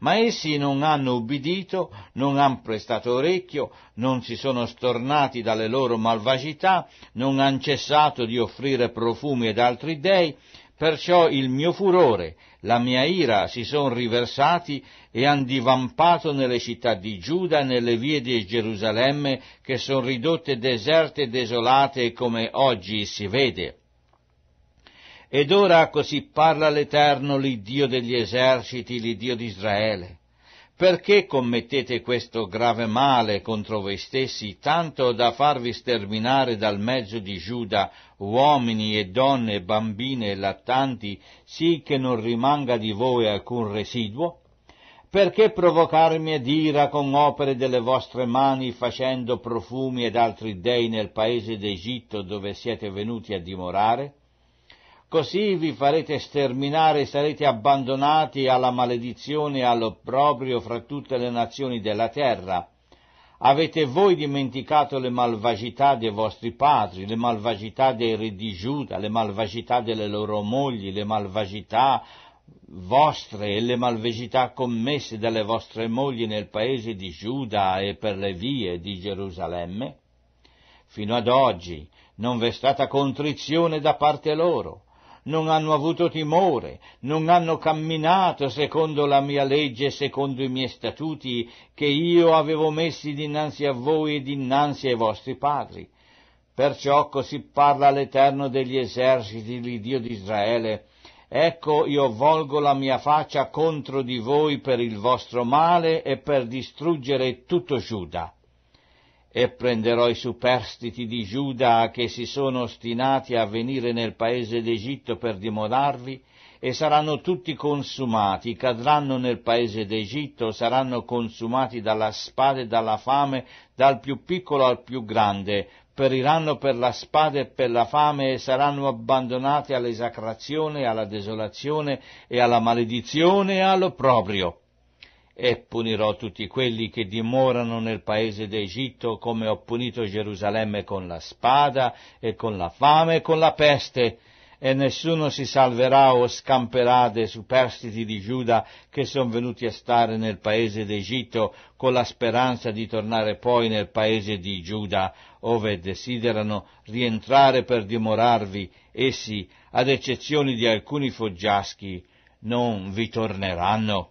Ma essi non hanno ubbidito, non han prestato orecchio, non si sono stornati dalle loro malvagità, non han cessato di offrire profumi ed altri dei, perciò il mio furore la mia ira si sono riversati e han divampato nelle città di Giuda, nelle vie di Gerusalemme, che sono ridotte deserte e desolate come oggi si vede. Ed ora così parla l'Eterno, l'Iddio degli eserciti, l'Iddio di Israele. Perché commettete questo grave male contro voi stessi, tanto da farvi sterminare dal mezzo di Giuda uomini e donne, bambine e lattanti, sì che non rimanga di voi alcun residuo? Perché provocarmi ad ira con opere delle vostre mani, facendo profumi ed altri dei nel paese d'Egitto dove siete venuti a dimorare? Così vi farete sterminare e sarete abbandonati alla maledizione e all'opprobrio fra tutte le nazioni della terra. Avete voi dimenticato le malvagità dei vostri padri, le malvagità dei re di Giuda, le malvagità delle loro mogli, le malvagità vostre e le malvagità commesse dalle vostre mogli nel paese di Giuda e per le vie di Gerusalemme? Fino ad oggi non v'è stata contrizione da parte loro, non hanno avuto timore, non hanno camminato secondo la mia legge e secondo i miei statuti che io avevo messi dinanzi a voi e dinanzi ai vostri padri. Perciò così parla l'Eterno degli eserciti, l'Iddio di Israele, Ecco io volgo la mia faccia contro di voi per il vostro male e per distruggere tutto Giuda e prenderò i superstiti di Giuda che si sono ostinati a venire nel paese d'Egitto per dimorarvi, e saranno tutti consumati, cadranno nel paese d'Egitto, saranno consumati dalla spada e dalla fame, dal più piccolo al più grande, periranno per la spada e per la fame e saranno abbandonati all'esacrazione, alla desolazione e alla maledizione e all'opprobrio e punirò tutti quelli che dimorano nel paese d'Egitto come ho punito Gerusalemme con la spada e con la fame e con la peste, e nessuno si salverà o scamperà dei superstiti di Giuda che sono venuti a stare nel paese d'Egitto con la speranza di tornare poi nel paese di Giuda, ove desiderano rientrare per dimorarvi, essi, ad eccezione di alcuni foggiaschi, non vi torneranno.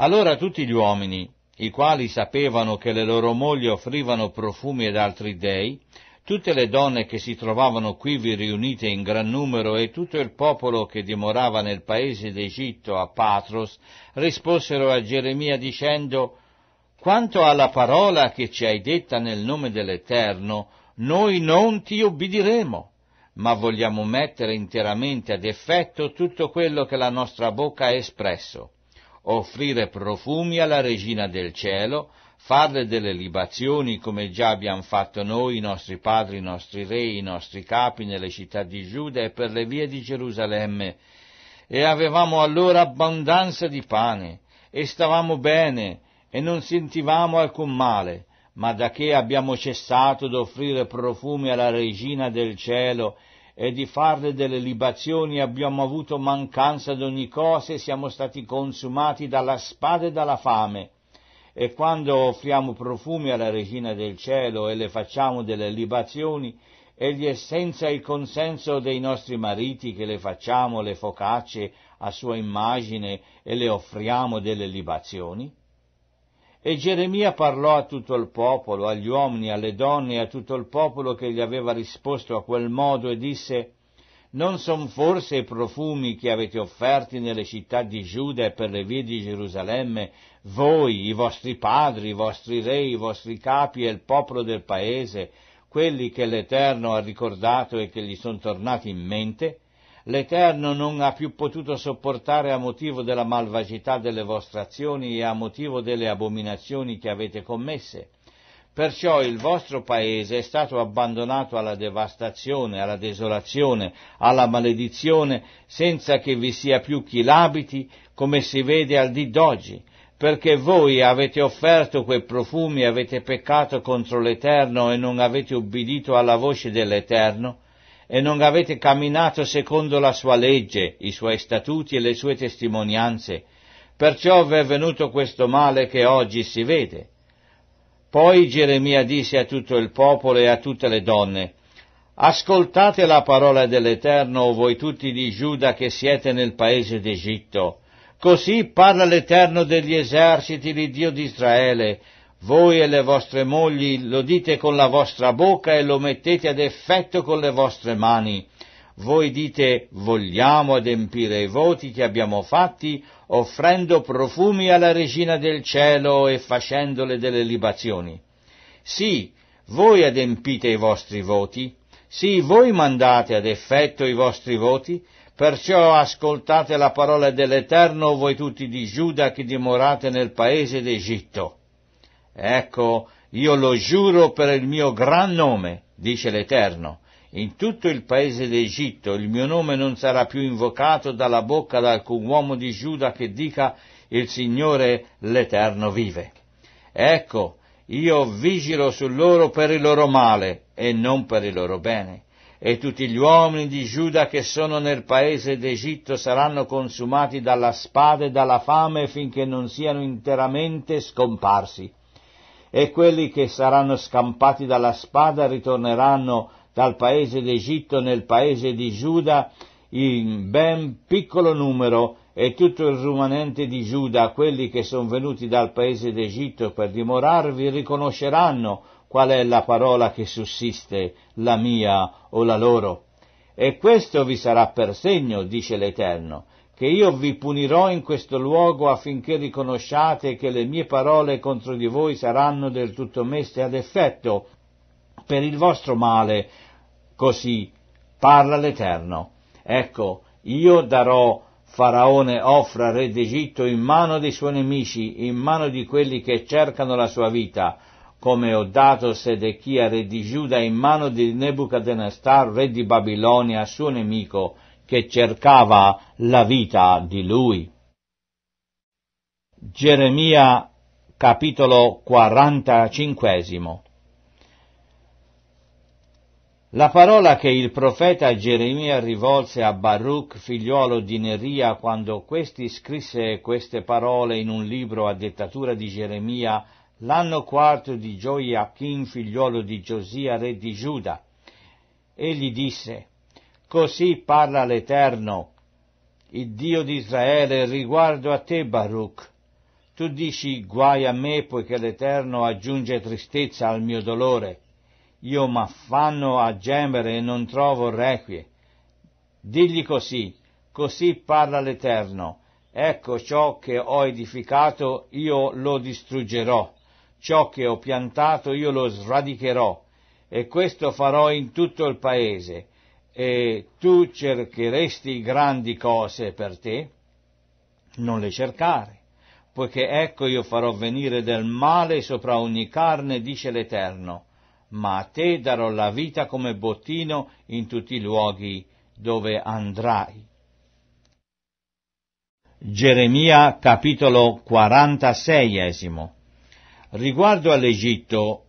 Allora tutti gli uomini, i quali sapevano che le loro mogli offrivano profumi ed altri dei, tutte le donne che si trovavano quivi riunite in gran numero e tutto il popolo che dimorava nel paese d'Egitto a Patros, risposero a Geremia dicendo Quanto alla parola che ci hai detta nel nome dell'Eterno, noi non ti obbediremo, ma vogliamo mettere interamente ad effetto tutto quello che la nostra bocca ha espresso offrire profumi alla regina del cielo, farle delle libazioni come già abbiamo fatto noi, i nostri padri, i nostri re, i nostri capi nelle città di Giuda e per le vie di Gerusalemme. E avevamo allora abbondanza di pane, e stavamo bene, e non sentivamo alcun male, ma da che abbiamo cessato d'offrire profumi alla regina del cielo e di farle delle libazioni abbiamo avuto mancanza d'ogni cosa e siamo stati consumati dalla spada e dalla fame. E quando offriamo profumi alla Regina del Cielo e le facciamo delle libazioni, egli è senza il consenso dei nostri mariti che le facciamo le focacce a sua immagine e le offriamo delle libazioni? E Geremia parlò a tutto il popolo, agli uomini, alle donne e a tutto il popolo che gli aveva risposto a quel modo e disse Non son forse i profumi che avete offerti nelle città di Giuda e per le vie di Gerusalemme, voi, i vostri padri, i vostri re, i vostri capi e il popolo del paese, quelli che l'Eterno ha ricordato e che gli sono tornati in mente? l'Eterno non ha più potuto sopportare a motivo della malvagità delle vostre azioni e a motivo delle abominazioni che avete commesse. Perciò il vostro paese è stato abbandonato alla devastazione, alla desolazione, alla maledizione, senza che vi sia più chi l'abiti, come si vede al dì d'oggi, perché voi avete offerto quei profumi, avete peccato contro l'Eterno e non avete ubbidito alla voce dell'Eterno, e non avete camminato secondo la sua legge, i suoi statuti e le sue testimonianze, perciò v'è venuto questo male che oggi si vede. Poi Geremia disse a tutto il popolo e a tutte le donne, Ascoltate la parola dell'Eterno, o voi tutti di Giuda che siete nel paese d'Egitto. Così parla l'Eterno degli eserciti, di Dio d'Israele, voi e le vostre mogli lo dite con la vostra bocca e lo mettete ad effetto con le vostre mani. Voi dite vogliamo adempire i voti che abbiamo fatti offrendo profumi alla regina del cielo e facendole delle libazioni. Sì, voi adempite i vostri voti, sì, voi mandate ad effetto i vostri voti, Perciò ascoltate la parola dell'Eterno, voi tutti di Giuda che dimorate nel paese d'Egitto. Ecco, io lo giuro per il mio gran nome, dice l'Eterno. In tutto il paese d'Egitto il mio nome non sarà più invocato dalla bocca di alcun uomo di Giuda che dica il Signore l'Eterno vive. Ecco, io vigilo su loro per il loro male e non per il loro bene. E tutti gli uomini di Giuda che sono nel paese d'Egitto saranno consumati dalla spada e dalla fame finché non siano interamente scomparsi e quelli che saranno scampati dalla spada ritorneranno dal paese d'Egitto nel paese di Giuda in ben piccolo numero e tutto il rimanente di Giuda, quelli che sono venuti dal paese d'Egitto per dimorarvi, riconosceranno qual è la parola che sussiste, la mia o la loro. E questo vi sarà per segno, dice l'Eterno che io vi punirò in questo luogo affinché riconosciate che le mie parole contro di voi saranno del tutto messe ad effetto per il vostro male. Così parla l'Eterno. Ecco, io darò Faraone Ofra, re d'Egitto, in mano dei suoi nemici, in mano di quelli che cercano la sua vita, come ho dato Sedechia, re di Giuda, in mano di Nebuchadnezzar, re di Babilonia, suo nemico, che cercava la vita di lui. Geremia capitolo 45 La parola che il profeta Geremia rivolse a Baruch, figliuolo di Neria, quando questi scrisse queste parole in un libro a dettatura di Geremia, l'anno quarto di Gioiachim, figliuolo di Giosia, re di Giuda. Egli disse, Così parla l'Eterno, il Dio di Israele, riguardo a te, Baruch. Tu dici guai a me poiché l'Eterno aggiunge tristezza al mio dolore. Io m'affanno a gemere e non trovo requie. Digli così, così parla l'Eterno. Ecco ciò che ho edificato io lo distruggerò, ciò che ho piantato io lo sradicherò, e questo farò in tutto il paese e tu cercheresti grandi cose per te? Non le cercare, poiché ecco io farò venire del male sopra ogni carne, dice l'Eterno, ma a te darò la vita come bottino in tutti i luoghi dove andrai. Geremia capitolo 46 Riguardo all'Egitto,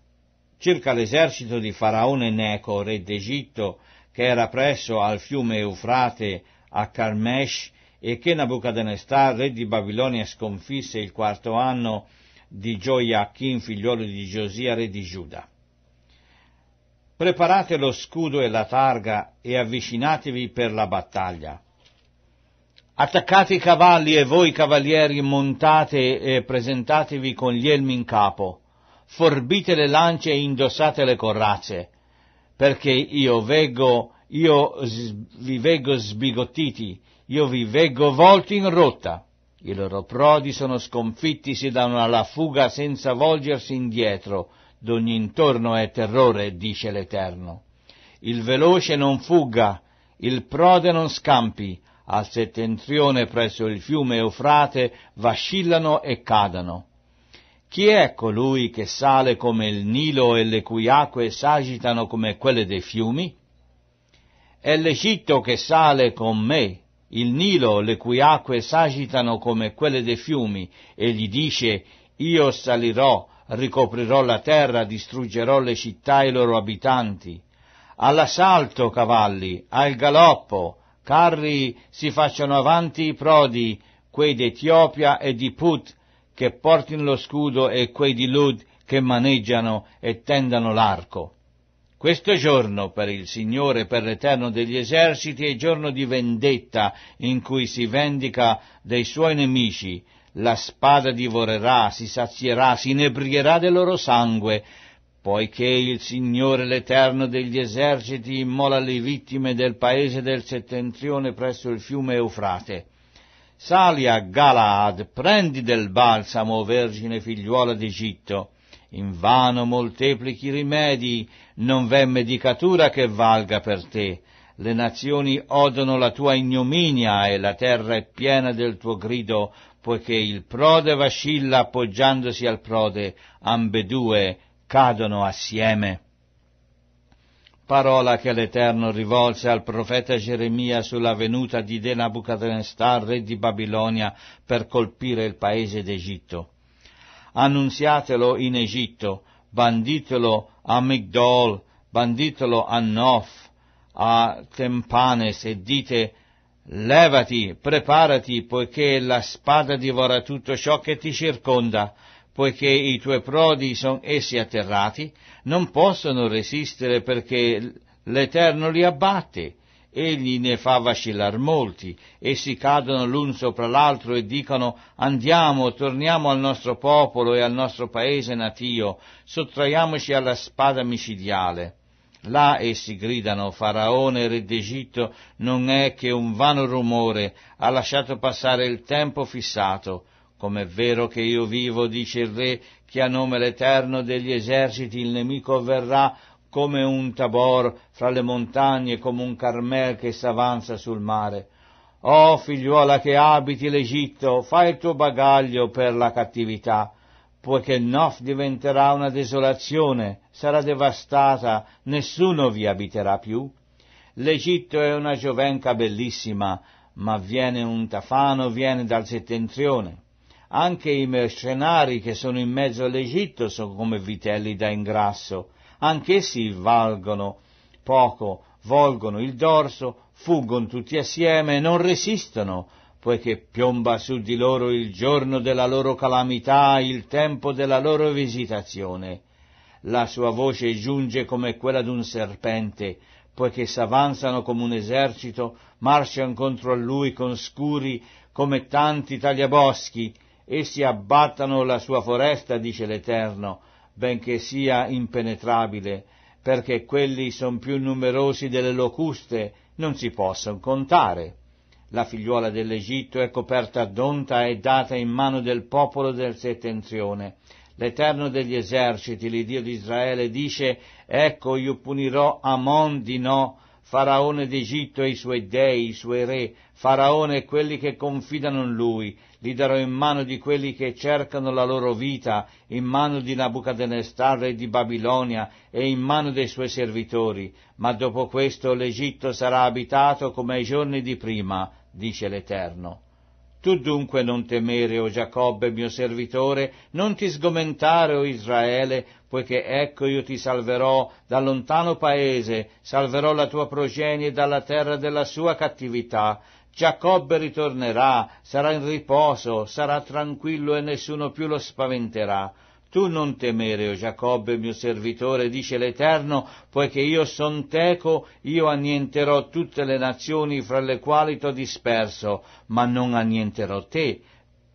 circa l'esercito di Faraone Neco, re d'Egitto, che era presso al fiume Eufrate a Carmesh e che Nabucodonosor, re di Babilonia, sconfisse il quarto anno di Gioiachin, figliolo di Giosia, re di Giuda. Preparate lo scudo e la targa e avvicinatevi per la battaglia. Attaccate i cavalli e voi cavalieri montate e presentatevi con gli elmi in capo. Forbite le lance e indossate le corazze perché io, vego, io vi veggo sbigottiti, io vi veggo volti in rotta. I loro prodi sono sconfitti, si danno alla fuga senza volgersi indietro, d'ogni intorno è terrore, dice l'Eterno. Il veloce non fugga, il prode non scampi, al settentrione presso il fiume Eufrate vacillano e cadano. Chi è colui che sale come il Nilo e le cui acque s'agitano come quelle dei fiumi? È l'Egitto che sale con me, il Nilo, le cui acque s'agitano come quelle dei fiumi, e gli dice, io salirò, ricoprirò la terra, distruggerò le città e i loro abitanti. All'assalto, cavalli, al galoppo, carri si facciano avanti i prodi, quei d'Etiopia e di Put che portino lo scudo e quei di Lud che maneggiano e tendano l'arco. Questo giorno per il Signore, per l'Eterno degli eserciti, è giorno di vendetta in cui si vendica dei suoi nemici. La spada divorerà, si sazierà, si inebrierà del loro sangue, poiché il Signore l'Eterno degli eserciti immola le vittime del paese del settentrione presso il fiume Eufrate. Sali a Galaad, prendi del balsamo, vergine figliuola d'Egitto. In vano molteplichi rimedi, non v'è medicatura che valga per te. Le nazioni odono la tua ignominia e la terra è piena del tuo grido, poiché il prode vascilla appoggiandosi al prode, ambedue cadono assieme parola che l'Eterno rivolse al profeta Geremia sulla venuta di De re di Babilonia, per colpire il paese d'Egitto. Annunziatelo in Egitto, banditelo a Migdol, banditelo a Nof, a Tempanes e dite Levati, preparati, poiché la spada divora tutto ciò che ti circonda, poiché i tuoi prodi sono essi atterrati, non possono resistere perché l'Eterno li abbatte. Egli ne fa vacillar molti, essi cadono l'un sopra l'altro e dicono andiamo, torniamo al nostro popolo e al nostro paese natio, sottraiamoci alla spada micidiale. Là essi gridano, Faraone, re d'Egitto, non è che un vano rumore, ha lasciato passare il tempo fissato, Com'è vero che io vivo, dice il re, che a nome l'Eterno degli eserciti il nemico verrà come un tabor fra le montagne, come un carmel che s'avanza sul mare. Oh figliuola che abiti l'Egitto, fai il tuo bagaglio per la cattività, poiché Nof diventerà una desolazione, sarà devastata, nessuno vi abiterà più. L'Egitto è una giovenca bellissima, ma viene un tafano, viene dal settentrione. Anche i mercenari che sono in mezzo all'Egitto sono come vitelli da ingrasso, anch'essi valgono poco, volgono il dorso, fuggono tutti assieme e non resistono, poiché piomba su di loro il giorno della loro calamità, il tempo della loro visitazione. La sua voce giunge come quella d'un serpente, poiché s'avanzano come un esercito, marciano contro a lui con scuri come tanti tagliaboschi, Essi abbattano la sua foresta, dice l'Eterno, benché sia impenetrabile, perché quelli sono più numerosi delle locuste, non si possono contare. La figliuola dell'Egitto è coperta d'onta e data in mano del popolo del settenzione. L'Eterno degli eserciti, l'Idio di Israele, dice, ecco io punirò Amon di No, Faraone d'Egitto e i suoi dei, i suoi re, Faraone e quelli che confidano in lui, li darò in mano di quelli che cercano la loro vita, in mano di Nabucodonosor re di Babilonia e in mano dei suoi servitori, ma dopo questo l'Egitto sarà abitato come ai giorni di prima, dice l'Eterno. Tu dunque non temere, o Giacobbe mio servitore, non ti sgomentare, o Israele, poiché ecco io ti salverò dal lontano paese, salverò la tua progenie dalla terra della sua cattività, Giacobbe ritornerà, sarà in riposo, sarà tranquillo e nessuno più lo spaventerà. Tu non temere, o Giacobbe, mio servitore, dice l'Eterno, poiché io son teco, io annienterò tutte le nazioni fra le quali t'ho disperso, ma non annienterò te.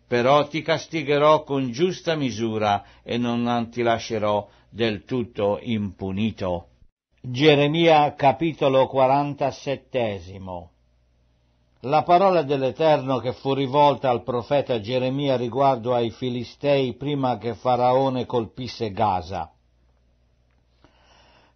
Però ti castigherò con giusta misura e non ti lascerò del tutto impunito. Geremia capitolo quarantasettesimo la parola dell'Eterno che fu rivolta al profeta Geremia riguardo ai Filistei prima che Faraone colpisse Gaza.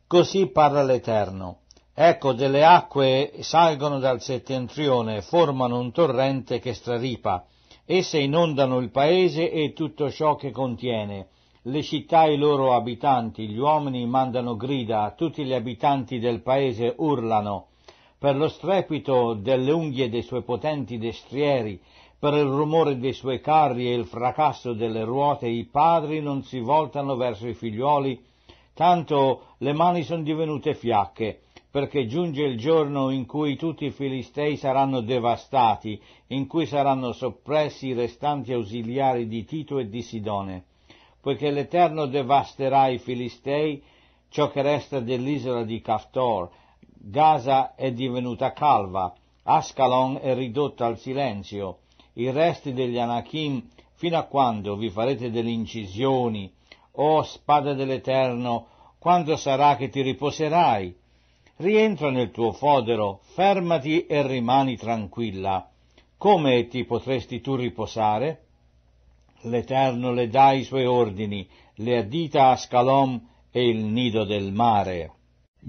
Così parla l'Eterno. Ecco, delle acque salgono dal settentrione formano un torrente che straripa. Esse inondano il paese e tutto ciò che contiene. Le città e i loro abitanti, gli uomini mandano grida, tutti gli abitanti del paese urlano per lo strepito delle unghie dei suoi potenti destrieri, per il rumore dei suoi carri e il fracasso delle ruote, i padri non si voltano verso i figlioli, tanto le mani sono divenute fiacche, perché giunge il giorno in cui tutti i filistei saranno devastati, in cui saranno soppressi i restanti ausiliari di Tito e di Sidone, poiché l'Eterno devasterà i filistei, ciò che resta dell'isola di Caftor, Gaza è divenuta calva, Ascalon è ridotta al silenzio, i resti degli Anachim, fino a quando vi farete delle incisioni, o oh, spada dell'Eterno, quando sarà che ti riposerai? Rientra nel tuo fodero, fermati e rimani tranquilla. Come ti potresti tu riposare? L'Eterno le dà i suoi ordini, le addita Ascalon e il nido del mare.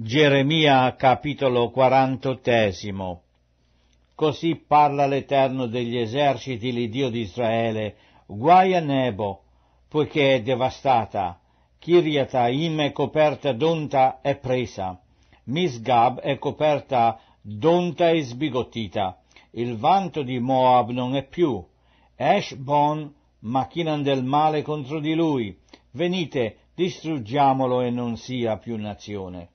Geremia capitolo quarantottesimo. Così parla l'Eterno degli eserciti, l'Idio di Israele, guai a Nebo, poiché è devastata, Kiriataim è coperta d'onta e presa, Misgab è coperta d'onta e sbigottita, il vanto di Moab non è più, Eshbon macchinano del male contro di lui, venite, distruggiamolo e non sia più nazione.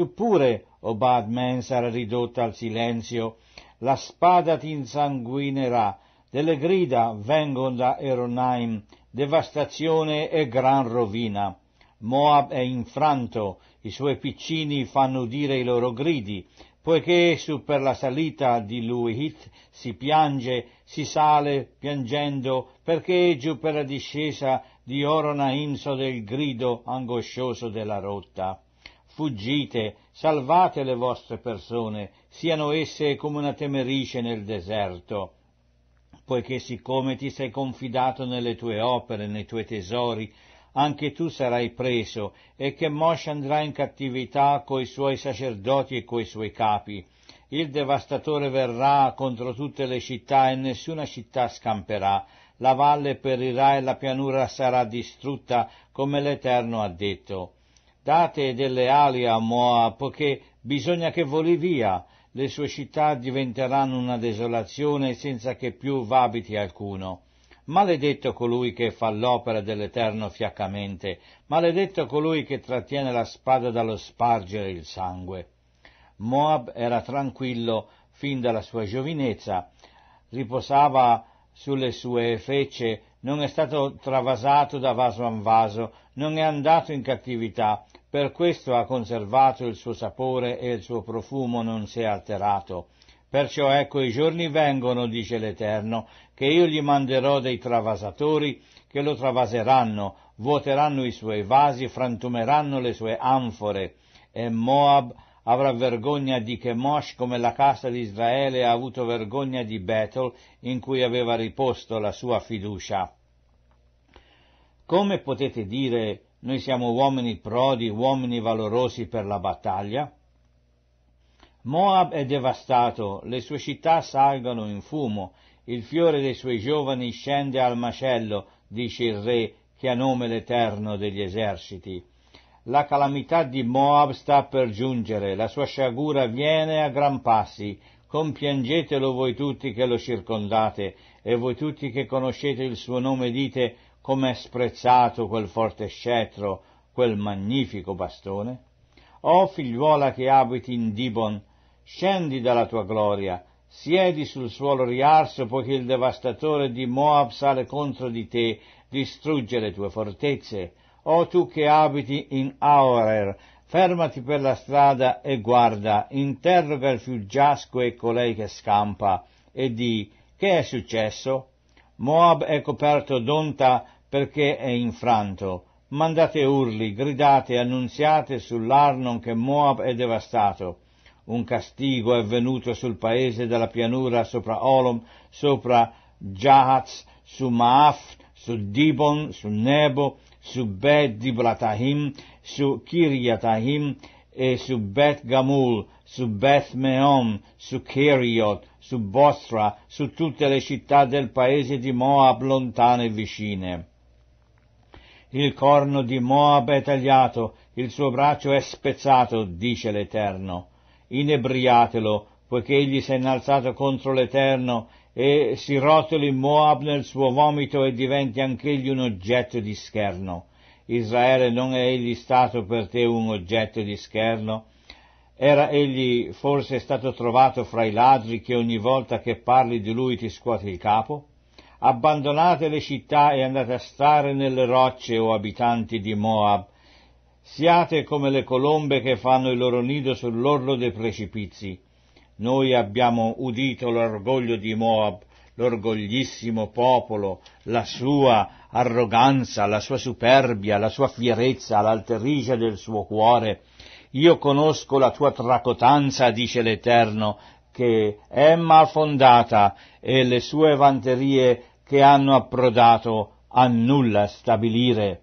Tu pure, o oh bad man, sarai ridotta al silenzio, la spada ti insanguinerà, delle grida vengono da Eronaim, devastazione e gran rovina. Moab è infranto, i suoi piccini fanno udire i loro gridi, poiché su per la salita di Luhit si piange, si sale piangendo, perché giù per la discesa di Oronaim so del grido angoscioso della rotta fuggite, salvate le vostre persone, siano esse come una temerice nel deserto, poiché siccome ti sei confidato nelle tue opere, nei tuoi tesori, anche tu sarai preso, e che Moshe andrà in cattività coi suoi sacerdoti e coi suoi capi. Il devastatore verrà contro tutte le città e nessuna città scamperà. La valle perirà e la pianura sarà distrutta, come l'Eterno ha detto. Date delle ali a Moab, poiché bisogna che voli via, le sue città diventeranno una desolazione senza che più vabiti alcuno. Maledetto colui che fa l'opera dell'Eterno fiaccamente, maledetto colui che trattiene la spada dallo spargere il sangue. Moab era tranquillo fin dalla sua giovinezza, riposava sulle sue fece non è stato travasato da vaso a vaso, non è andato in cattività, per questo ha conservato il suo sapore e il suo profumo non si è alterato. Perciò ecco i giorni vengono, dice l'Eterno, che io gli manderò dei travasatori che lo travaseranno, vuoteranno i suoi vasi, frantumeranno le sue anfore, e Moab avrà vergogna di Chemosh come la casa di Israele ha avuto vergogna di Betel in cui aveva riposto la sua fiducia. Come potete dire noi siamo uomini prodi, uomini valorosi per la battaglia? Moab è devastato, le sue città salgono in fumo, il fiore dei suoi giovani scende al macello, dice il re che ha nome l'Eterno degli eserciti la calamità di Moab sta per giungere, la sua sciagura viene a gran passi, compiangetelo voi tutti che lo circondate, e voi tutti che conoscete il suo nome dite com'è sprezzato quel forte scettro, quel magnifico bastone? O figliuola che abiti in Dibon, scendi dalla tua gloria, siedi sul suolo riarso, poiché il devastatore di Moab sale contro di te, distrugge le tue fortezze, o tu che abiti in Aorer, fermati per la strada e guarda, interroga il fuggiasco e colei che scampa, e di che è successo? Moab è coperto d'onta perché è infranto. Mandate urli, gridate, annunziate sull'Arnon che Moab è devastato. Un castigo è venuto sul paese della pianura sopra Olom, sopra Jahaz, su Maaf, su Dibon, su Nebo, su Bet Diblatahim, su Kiryatahim e su Bet Gamul, su Beth Meom, su Keriot, su Bostra, su tutte le città del paese di Moab lontane e vicine. Il corno di Moab è tagliato, il suo braccio è spezzato, dice l'Eterno. Inebriatelo, poiché egli si è innalzato contro l'Eterno e si rotoli Moab nel suo vomito e diventi anch'egli un oggetto di scherno. Israele non è egli stato per te un oggetto di scherno? Era egli forse stato trovato fra i ladri che ogni volta che parli di lui ti scuoti il capo? Abbandonate le città e andate a stare nelle rocce, o abitanti di Moab. Siate come le colombe che fanno il loro nido sull'orlo dei precipizi. Noi abbiamo udito l'orgoglio di Moab, l'orgoglissimo popolo, la sua arroganza, la sua superbia, la sua fierezza, l'alterigia del suo cuore. Io conosco la tua tracotanza, dice l'Eterno, che è mal fondata e le sue vanterie che hanno approdato a nulla stabilire.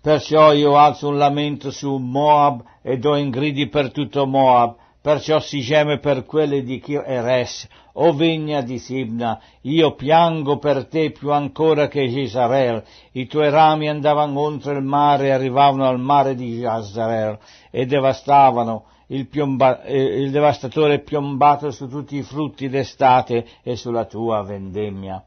Perciò io alzo un lamento su Moab e do ingridi per tutto Moab, perciò si geme per quelle di Eres, o vigna di Sibna, io piango per te più ancora che Gisarel, i tuoi rami andavano oltre il mare e arrivavano al mare di Gisarel e devastavano, il, piomba, eh, il devastatore piombato su tutti i frutti d'estate e sulla tua vendemmia.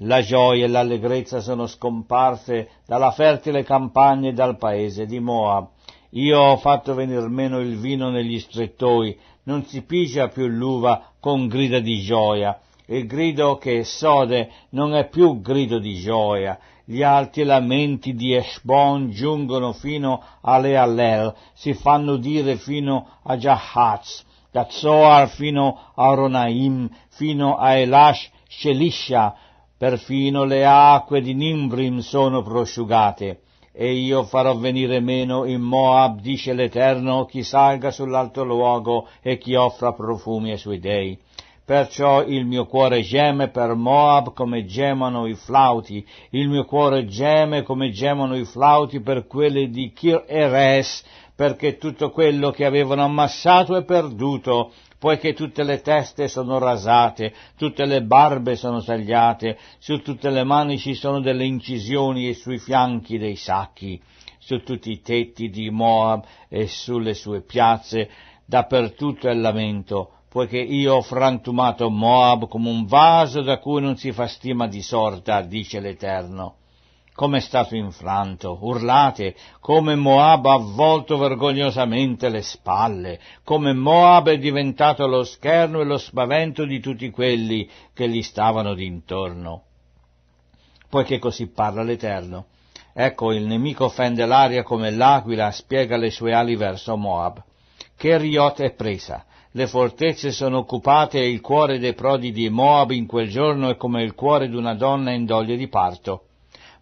La gioia e l'allegrezza sono scomparse dalla fertile campagna e dal paese di Moab io ho fatto venir meno il vino negli strettoi, non si pigia più l'uva con grida di gioia. Il grido che sode non è più grido di gioia. Gli alti lamenti di Eshbon giungono fino a Lealel, si fanno dire fino a Jahaz, da Zoar fino a Ronaim, fino a Elash Shelisha, perfino le acque di Nimbrim sono prosciugate e io farò venire meno in Moab, dice l'Eterno, chi salga sull'alto luogo e chi offra profumi ai suoi dei. Perciò il mio cuore geme per Moab come gemono i flauti, il mio cuore geme come gemono i flauti per quelle di Kir Eres, perché tutto quello che avevano ammassato è perduto, poiché tutte le teste sono rasate, tutte le barbe sono tagliate, su tutte le mani ci sono delle incisioni e sui fianchi dei sacchi, su tutti i tetti di Moab e sulle sue piazze, dappertutto è lamento, poiché io ho frantumato Moab come un vaso da cui non si fa stima di sorta, dice l'Eterno come è stato infranto, urlate, come Moab ha volto vergognosamente le spalle, come Moab è diventato lo scherno e lo spavento di tutti quelli che gli stavano d'intorno. Poiché così parla l'Eterno. Ecco, il nemico fende l'aria come l'aquila, spiega le sue ali verso Moab. Che riot è presa, le fortezze sono occupate e il cuore dei prodi di Moab in quel giorno è come il cuore di una donna in doglie di parto.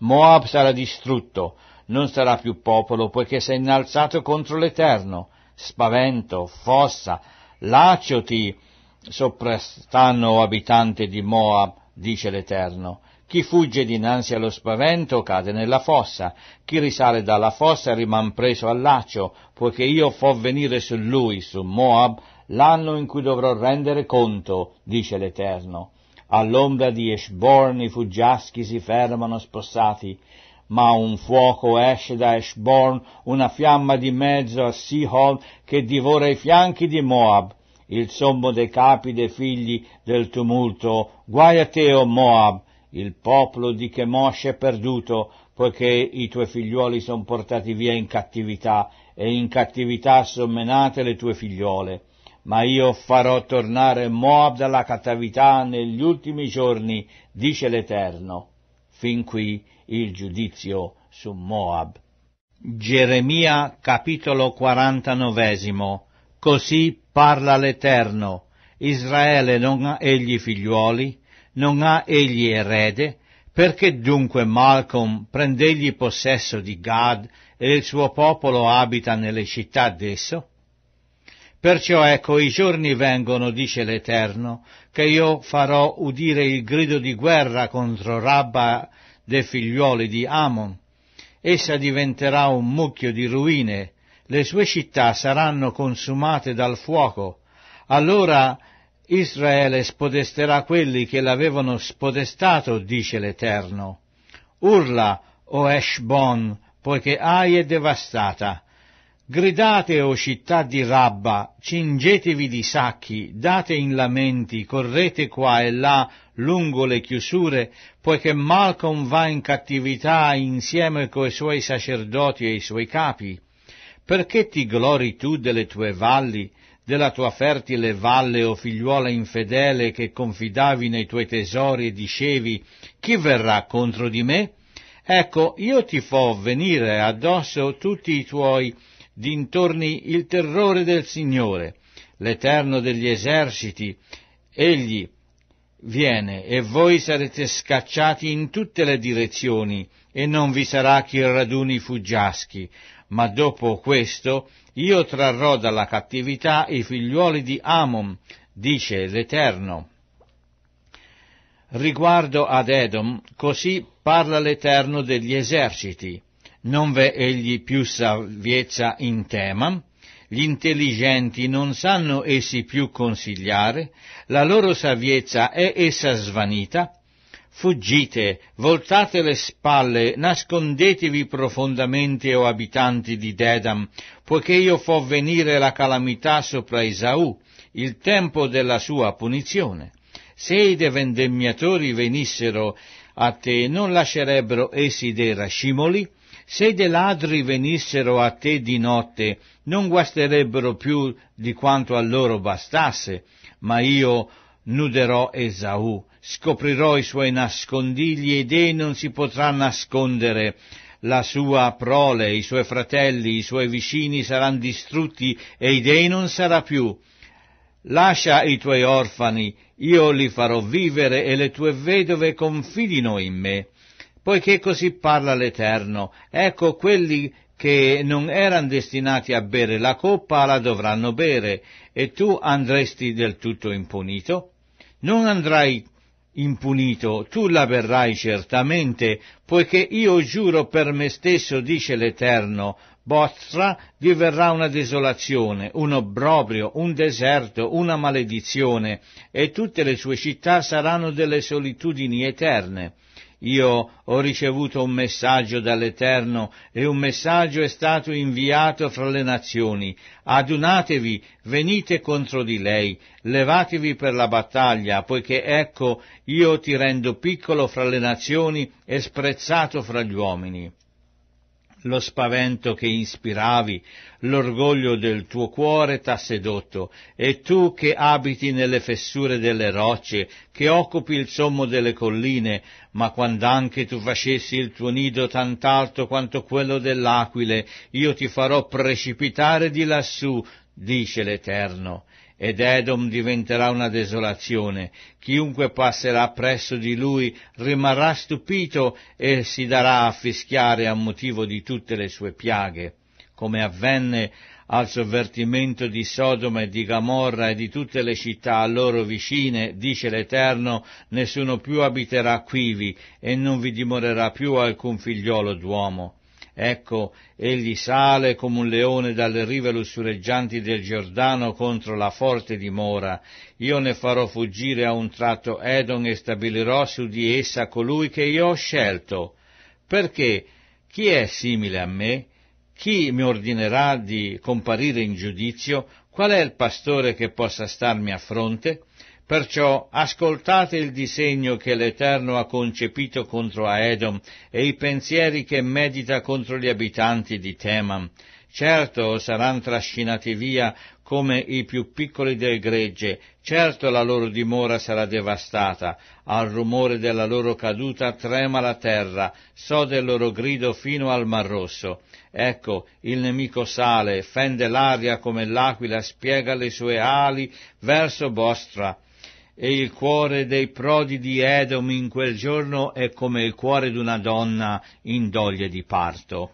Moab sarà distrutto, non sarà più popolo, poiché si è innalzato contro l'Eterno. Spavento, fossa, lacio ti sopprastanno, o abitante di Moab, dice l'Eterno. Chi fugge dinanzi allo spavento cade nella fossa, chi risale dalla fossa riman preso al laccio, poiché io fo venire su lui, su Moab, l'anno in cui dovrò rendere conto, dice l'Eterno. All'ombra di Eshborn i fuggiaschi si fermano spossati, ma un fuoco esce da Eshborn, una fiamma di mezzo a Sihon che divora i fianchi di Moab, il sommo dei capi dei figli del tumulto. Guai a te, o oh Moab, il popolo di Chemosh è perduto, poiché i tuoi figlioli sono portati via in cattività, e in cattività sono menate le tue figliole ma io farò tornare Moab dalla cattività negli ultimi giorni, dice l'Eterno. Fin qui il giudizio su Moab. Geremia capitolo 49 Così parla l'Eterno. Israele non ha egli figliuoli, non ha egli erede, perché dunque Malcolm prendegli possesso di Gad e il suo popolo abita nelle città d'esso? Perciò ecco i giorni vengono, dice l'Eterno, che io farò udire il grido di guerra contro Rabba dei figliuoli di Amon. Essa diventerà un mucchio di ruine, le sue città saranno consumate dal fuoco. Allora Israele spodesterà quelli che l'avevano spodestato, dice l'Eterno. Urla, o Eshbon, poiché Ai è devastata, Gridate, o città di Rabba, cingetevi di sacchi, date in lamenti, correte qua e là lungo le chiusure, poiché Malcolm va in cattività insieme coi suoi sacerdoti e i suoi capi. Perché ti glori tu delle tue valli, della tua fertile valle, o figliuola infedele, che confidavi nei tuoi tesori e dicevi, chi verrà contro di me? Ecco, io ti fo venire addosso tutti i tuoi dintorni il terrore del Signore, l'Eterno degli eserciti, egli viene e voi sarete scacciati in tutte le direzioni e non vi sarà chi raduni fuggiaschi, ma dopo questo io trarrò dalla cattività i figliuoli di Amon, dice l'Eterno. Riguardo ad Edom, così parla l'Eterno degli eserciti non v'è egli più salvezza in tema, gli intelligenti non sanno essi più consigliare, la loro saviezza è essa svanita, fuggite, voltate le spalle, nascondetevi profondamente, o abitanti di Dedam, poiché io fo venire la calamità sopra Esau, il tempo della sua punizione. Se i devendemmiatori venissero a te, non lascerebbero essi dei rascimoli, se dei ladri venissero a te di notte, non guasterebbero più di quanto a loro bastasse, ma io nuderò Esaù, scoprirò i suoi nascondigli ed ei non si potrà nascondere. La sua prole, i suoi fratelli, i suoi vicini saranno distrutti e ei non sarà più. Lascia i tuoi orfani, io li farò vivere e le tue vedove confidino in me. Poiché così parla l'Eterno, ecco quelli che non erano destinati a bere la coppa la dovranno bere, e tu andresti del tutto impunito? Non andrai impunito, tu la verrai certamente, poiché io giuro per me stesso, dice l'Eterno, vi verrà una desolazione, un obbrobrio, un deserto, una maledizione, e tutte le sue città saranno delle solitudini eterne. Io ho ricevuto un messaggio dall'Eterno e un messaggio è stato inviato fra le nazioni. Adunatevi, venite contro di lei, levatevi per la battaglia, poiché ecco io ti rendo piccolo fra le nazioni e sprezzato fra gli uomini lo spavento che ispiravi, l'orgoglio del tuo cuore t'ha sedotto, e tu che abiti nelle fessure delle rocce, che occupi il sommo delle colline, ma quand'anche tu facessi il tuo nido tant'alto quanto quello dell'aquile, io ti farò precipitare di lassù, dice l'Eterno ed Edom diventerà una desolazione. Chiunque passerà presso di lui rimarrà stupito e si darà a fischiare a motivo di tutte le sue piaghe, come avvenne al sovvertimento di Sodoma e di Gamorra e di tutte le città a loro vicine, dice l'Eterno, nessuno più abiterà quivi e non vi dimorerà più alcun figliolo d'uomo. Ecco, egli sale come un leone dalle rive lussureggianti del Giordano contro la forte dimora. Io ne farò fuggire a un tratto Edon e stabilirò su di essa colui che io ho scelto. Perché chi è simile a me? Chi mi ordinerà di comparire in giudizio? Qual è il pastore che possa starmi a fronte? Perciò ascoltate il disegno che l'Eterno ha concepito contro Aedom e i pensieri che medita contro gli abitanti di Teman. Certo saranno trascinati via come i più piccoli del gregge, certo la loro dimora sarà devastata, al rumore della loro caduta trema la terra, so del loro grido fino al Mar Rosso. Ecco, il nemico sale, fende l'aria come l'aquila, spiega le sue ali verso Bostra e il cuore dei prodi di Edom in quel giorno è come il cuore di una donna in doglie di parto.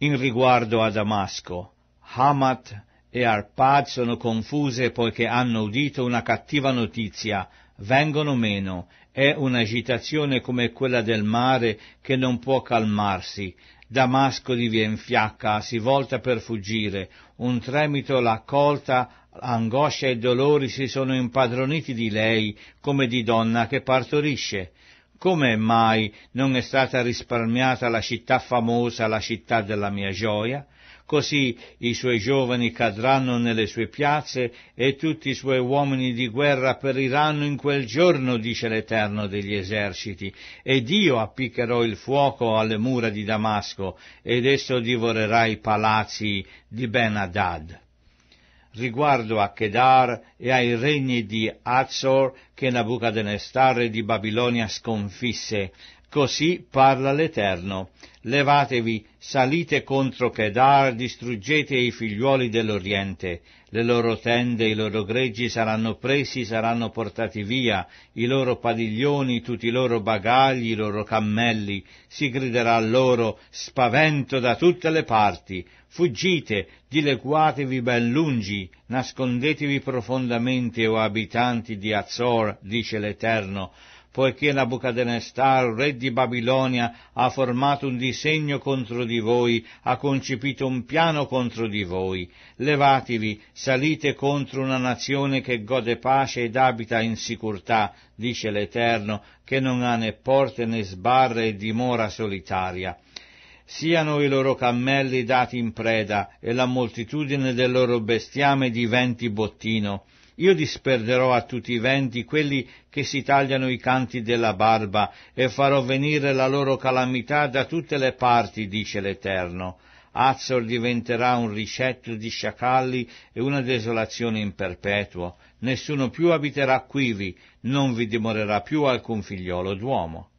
In riguardo a Damasco, Hamat e Arpad sono confuse poiché hanno udito una cattiva notizia, vengono meno, è un'agitazione come quella del mare che non può calmarsi. Damasco divien fiacca, si volta per fuggire, un tremito l'accolta Angoscia e dolori si sono impadroniti di lei come di donna che partorisce. Come mai non è stata risparmiata la città famosa, la città della mia gioia? Così i suoi giovani cadranno nelle sue piazze e tutti i suoi uomini di guerra periranno in quel giorno, dice l'Eterno degli eserciti, ed io appiccherò il fuoco alle mura di Damasco, ed esso divorerà i palazzi di Ben Hadad riguardo a Kedar e ai regni di Azor che Nabucodonosor di Babilonia sconfisse, Così parla l'Eterno. Levatevi, salite contro Kedar, distruggete i figliuoli dell'Oriente. Le loro tende, i loro greggi saranno presi, saranno portati via, i loro padiglioni, tutti i loro bagagli, i loro cammelli. Si griderà loro spavento da tutte le parti. Fuggite, dileguatevi ben lungi, nascondetevi profondamente, o abitanti di Azor, dice l'Eterno poiché Nabucodonosor, re di Babilonia, ha formato un disegno contro di voi, ha concepito un piano contro di voi. Levatevi, salite contro una nazione che gode pace ed abita in sicurtà, dice l'Eterno, che non ha né porte né sbarre e dimora solitaria siano i loro cammelli dati in preda e la moltitudine del loro bestiame diventi bottino. Io disperderò a tutti i venti quelli che si tagliano i canti della barba e farò venire la loro calamità da tutte le parti, dice l'Eterno. Azzor diventerà un ricetto di sciacalli e una desolazione in perpetuo. Nessuno più abiterà quivi, non vi dimorerà più alcun figliolo d'uomo.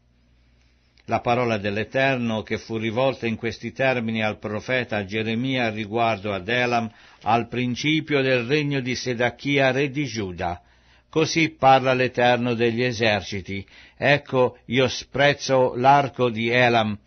La parola dell'Eterno che fu rivolta in questi termini al profeta Geremia riguardo ad Elam al principio del regno di Sedachia re di Giuda. Così parla l'Eterno degli eserciti. Ecco, io sprezzo l'arco di Elam,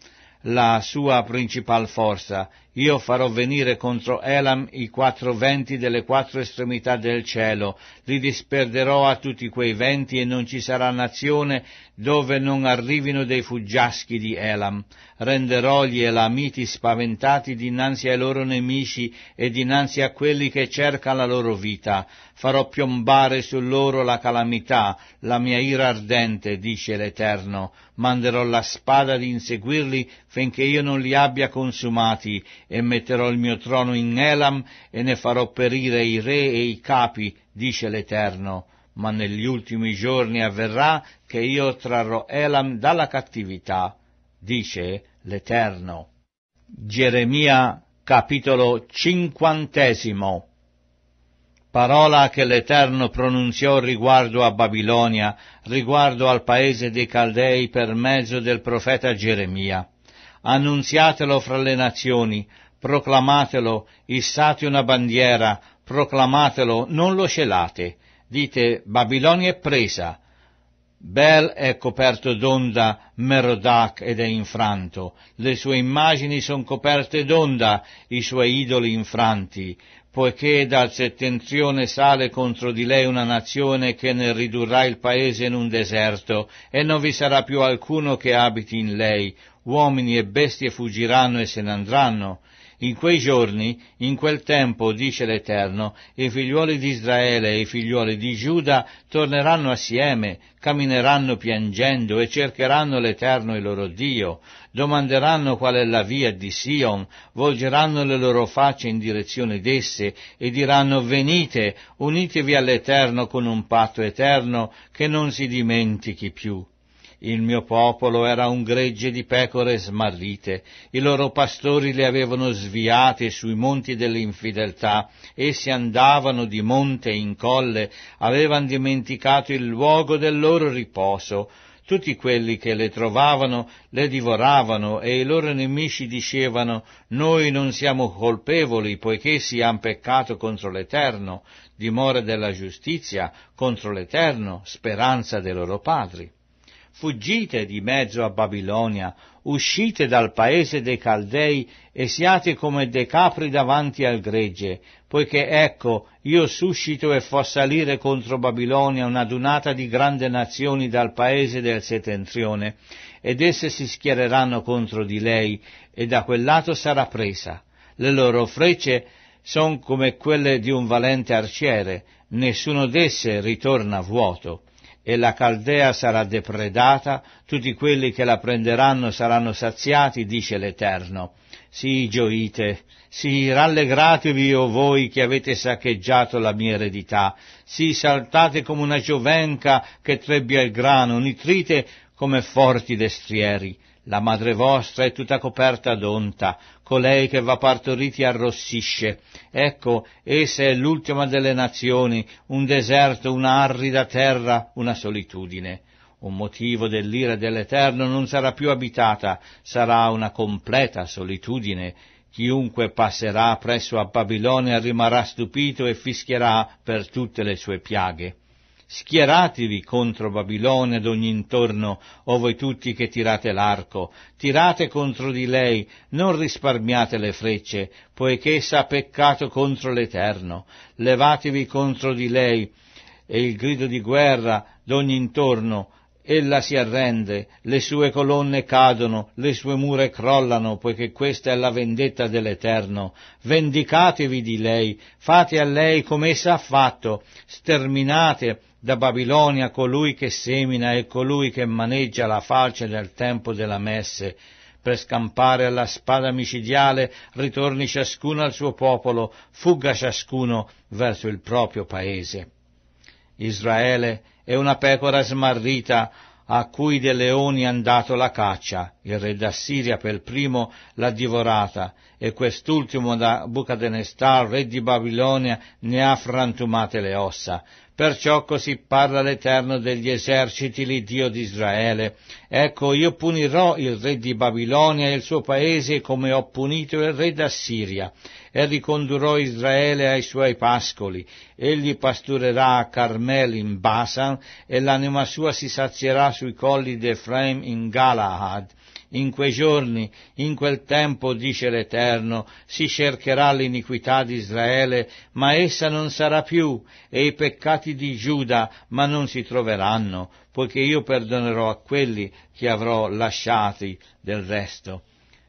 la sua principal forza, io farò venire contro Elam i quattro venti delle quattro estremità del cielo, li disperderò a tutti quei venti e non ci sarà nazione dove non arrivino dei fuggiaschi di Elam. Renderò gli Elamiti spaventati dinanzi ai loro nemici e dinanzi a quelli che cercano la loro vita. Farò piombare su loro la calamità, la mia ira ardente, dice l'Eterno. Manderò la spada di inseguirli finché io non li abbia consumati e metterò il mio trono in Elam e ne farò perire i re e i capi, dice l'Eterno. Ma negli ultimi giorni avverrà che io trarrò Elam dalla cattività, dice l'Eterno. Geremia capitolo cinquantesimo parola che l'Eterno pronunziò riguardo a Babilonia, riguardo al paese dei Caldei per mezzo del profeta Geremia annunziatelo fra le nazioni, proclamatelo, issate una bandiera, proclamatelo, non lo celate. Dite, Babilonia è presa, Bel è coperto d'onda, Merodach ed è infranto, le sue immagini sono coperte d'onda, i suoi idoli infranti, poiché dal settentrione sale contro di lei una nazione che ne ridurrà il paese in un deserto, e non vi sarà più alcuno che abiti in lei, uomini e bestie fuggiranno e se ne andranno. In quei giorni, in quel tempo, dice l'Eterno, i figliuoli di Israele e i figliuoli di Giuda torneranno assieme, cammineranno piangendo e cercheranno l'Eterno il loro Dio, domanderanno qual è la via di Sion, volgeranno le loro facce in direzione d'esse e diranno venite, unitevi all'Eterno con un patto eterno che non si dimentichi più. Il mio popolo era un gregge di pecore smarrite, i loro pastori le avevano sviate sui monti dell'infedeltà, essi andavano di monte in colle, avevano dimenticato il luogo del loro riposo, tutti quelli che le trovavano le divoravano e i loro nemici dicevano noi non siamo colpevoli poiché si han peccato contro l'Eterno, dimora della giustizia, contro l'Eterno, speranza dei loro padri fuggite di mezzo a Babilonia, uscite dal paese dei Caldei e siate come dei capri davanti al gregge, poiché ecco io suscito e fo salire contro Babilonia una dunata di grandi nazioni dal paese del settentrione, ed esse si schiereranno contro di lei, e da quel lato sarà presa. Le loro frecce sono come quelle di un valente arciere, nessuno d'esse ritorna vuoto e la Caldea sarà depredata, tutti quelli che la prenderanno saranno saziati, dice l'Eterno. Sì, gioite, sì, rallegratevi, o voi che avete saccheggiato la mia eredità, sì, saltate come una giovenca che trebbia il grano, nitrite come forti destrieri. La madre vostra è tutta coperta d'onta, colei che va partoriti arrossisce. Ecco, essa è l'ultima delle nazioni, un deserto, una arida terra, una solitudine. Un motivo dell'ira dell'Eterno non sarà più abitata, sarà una completa solitudine. Chiunque passerà presso a Babilonia rimarrà stupito e fischierà per tutte le sue piaghe. Schieratevi contro Babilone d'ogni intorno, o voi tutti che tirate l'arco, tirate contro di lei, non risparmiate le frecce, poiché essa ha peccato contro l'Eterno. Levatevi contro di lei, e il grido di guerra d'ogni intorno, Ella si arrende, le sue colonne cadono, le sue mura crollano, poiché questa è la vendetta dell'Eterno. Vendicatevi di lei, fate a lei come essa ha fatto, sterminate da Babilonia colui che semina e colui che maneggia la falce nel tempo della messe, per scampare alla spada micidiale ritorni ciascuno al suo popolo, fugga ciascuno verso il proprio paese. Israele è una pecora smarrita a cui dei leoni han dato la caccia, il re d'Assiria per primo l'ha divorata e quest'ultimo da Bucadenestar, re di Babilonia, ne ha frantumate le ossa, Perciò così parla l'Eterno degli eserciti, l'Iddio di Israele. Ecco, io punirò il re di Babilonia e il suo paese come ho punito il re d'Assiria, e ricondurrò Israele ai suoi pascoli. Egli pasturerà a Carmel in Basan, e l'anima sua si sazierà sui colli d'Efraim in Galahad in quei giorni, in quel tempo, dice l'Eterno, si cercherà l'iniquità di Israele, ma essa non sarà più, e i peccati di Giuda, ma non si troveranno, poiché io perdonerò a quelli che avrò lasciati del resto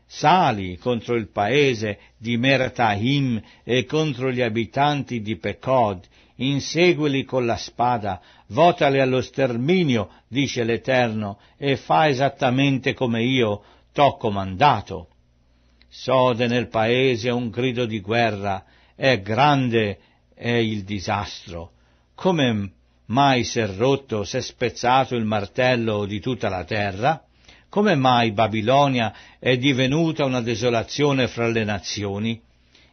sali contro il paese di Meratahim e contro gli abitanti di Pecod, inseguili con la spada, votale allo sterminio, dice l'Eterno, e fa esattamente come io t'ho comandato. Sode nel paese un grido di guerra, è grande è il disastro. Come mai s'è rotto, s'è spezzato il martello di tutta la terra? Come mai Babilonia è divenuta una desolazione fra le nazioni?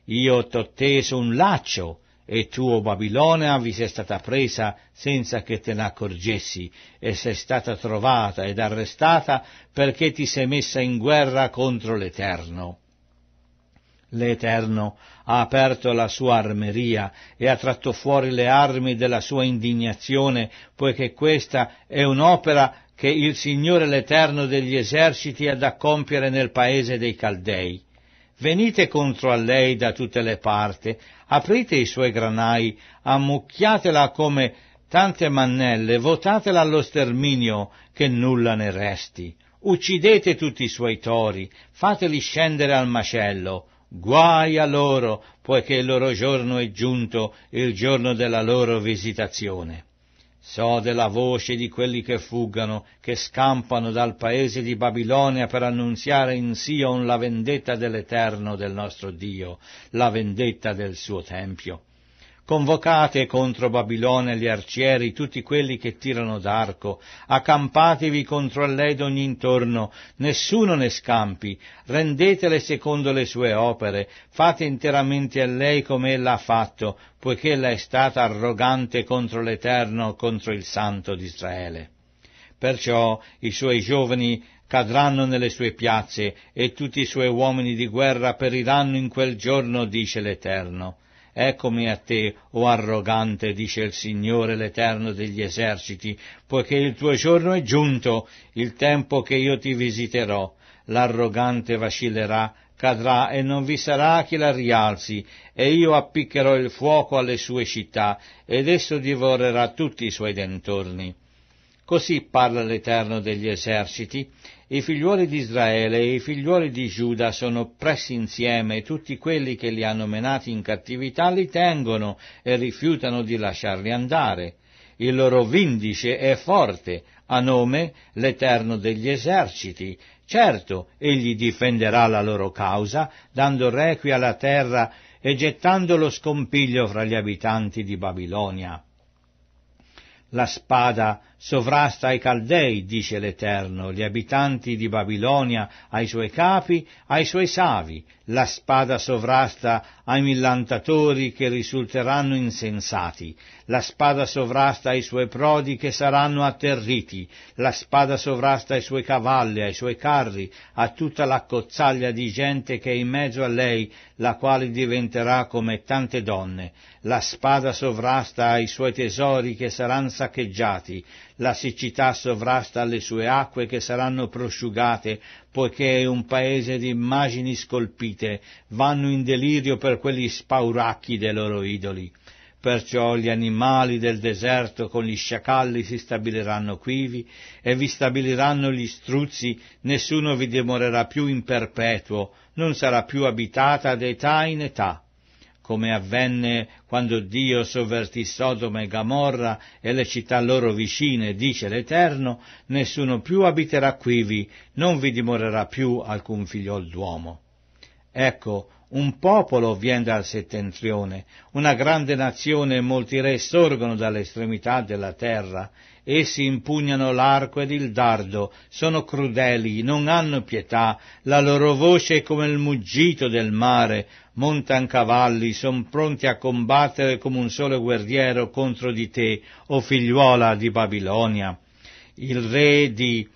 Io t'ho teso un laccio, e tu, o Babilona, vi sei stata presa senza che te ne accorgessi, e sei stata trovata ed arrestata perché ti sei messa in guerra contro l'Eterno. L'Eterno ha aperto la sua armeria e ha tratto fuori le armi della sua indignazione, poiché questa è un'opera che il Signore l'Eterno degli eserciti ha da compiere nel paese dei Caldei venite contro a lei da tutte le parti, aprite i suoi granai, ammucchiatela come tante mannelle, votatela allo sterminio che nulla ne resti. Uccidete tutti i suoi tori, fateli scendere al macello. Guai a loro, poiché il loro giorno è giunto, il giorno della loro visitazione. So della voce di quelli che fuggano, che scampano dal paese di Babilonia per annunziare in Sion la vendetta dell'Eterno del nostro Dio, la vendetta del suo Tempio. Convocate contro Babilone gli arcieri, tutti quelli che tirano d'arco, accampatevi contro a lei d'ogni intorno, nessuno ne scampi, rendetele secondo le sue opere, fate interamente a lei come ella ha fatto, poiché ella è stata arrogante contro l'Eterno, contro il Santo d'Israele. Perciò i suoi giovani cadranno nelle sue piazze e tutti i suoi uomini di guerra periranno in quel giorno, dice l'Eterno. Eccomi a te, o arrogante, dice il Signore l'Eterno degli eserciti, poiché il tuo giorno è giunto, il tempo che io ti visiterò. L'arrogante vacillerà, cadrà e non vi sarà chi la rialzi, e io appiccherò il fuoco alle sue città, ed esso divorerà tutti i suoi dentorni. Così parla l'Eterno degli eserciti, i figliuoli di Israele e i figliuoli di Giuda sono pressi insieme, e tutti quelli che li hanno menati in cattività li tengono e rifiutano di lasciarli andare. Il loro vindice è forte, a nome l'Eterno degli eserciti. Certo, egli difenderà la loro causa, dando requi alla terra e gettando lo scompiglio fra gli abitanti di Babilonia. La spada sovrasta ai Caldei, dice l'Eterno, gli abitanti di Babilonia ai suoi capi, ai suoi savi, la spada sovrasta ai millantatori che risulteranno insensati, la spada sovrasta ai suoi prodi che saranno atterriti, la spada sovrasta ai suoi cavalli, ai suoi carri, a tutta la cozzaglia di gente che è in mezzo a lei, la quale diventerà come tante donne, la spada sovrasta ai suoi tesori che saranno saccheggiati, la siccità sovrasta alle sue acque che saranno prosciugate, poiché è un paese di immagini scolpite, vanno in delirio per quegli spauracchi dei loro idoli. Perciò gli animali del deserto con gli sciacalli si stabiliranno quivi e vi stabiliranno gli struzzi, nessuno vi dimorerà più in perpetuo, non sarà più abitata d'età in età come avvenne quando Dio sovvertì Sodoma e Gamorra e le città loro vicine, dice l'Eterno, nessuno più abiterà quivi, non vi dimorerà più alcun figliol d'uomo. Ecco, un popolo viene dal settentrione, una grande nazione e molti re sorgono dall'estremità della terra, Essi impugnano l'arco ed il dardo, sono crudeli, non hanno pietà, la loro voce è come il muggito del mare, montan cavalli, son pronti a combattere come un solo guerriero contro di te, o figliuola di Babilonia. Il re di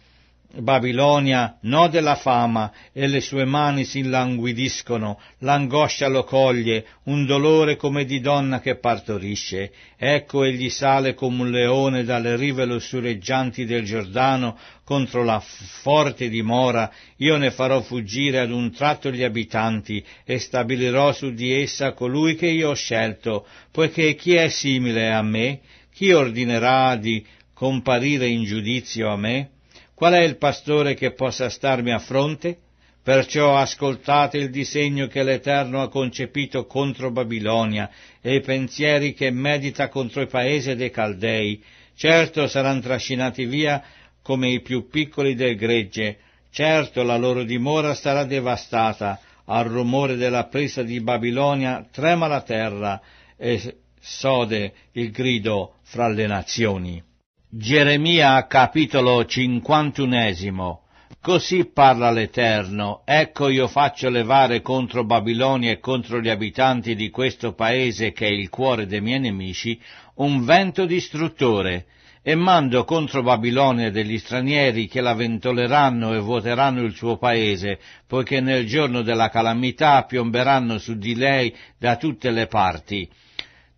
Babilonia no della fama e le sue mani si languidiscono, l'angoscia lo coglie, un dolore come di donna che partorisce. Ecco egli sale come un leone dalle rive lussureggianti del Giordano contro la forte dimora, io ne farò fuggire ad un tratto gli abitanti e stabilirò su di essa colui che io ho scelto, poiché chi è simile a me? Chi ordinerà di comparire in giudizio a me? Qual è il pastore che possa starmi a fronte? Perciò ascoltate il disegno che l'Eterno ha concepito contro Babilonia e i pensieri che medita contro i paesi dei Caldei. Certo saranno trascinati via come i più piccoli del gregge, certo la loro dimora sarà devastata, al rumore della presa di Babilonia trema la terra e sode il grido fra le nazioni. Geremia capitolo cinquantunesimo Così parla l'Eterno, ecco io faccio levare contro Babilonia e contro gli abitanti di questo paese che è il cuore dei miei nemici, un vento distruttore, e mando contro Babilonia degli stranieri che la ventoleranno e vuoteranno il suo paese, poiché nel giorno della calamità piomberanno su di lei da tutte le parti.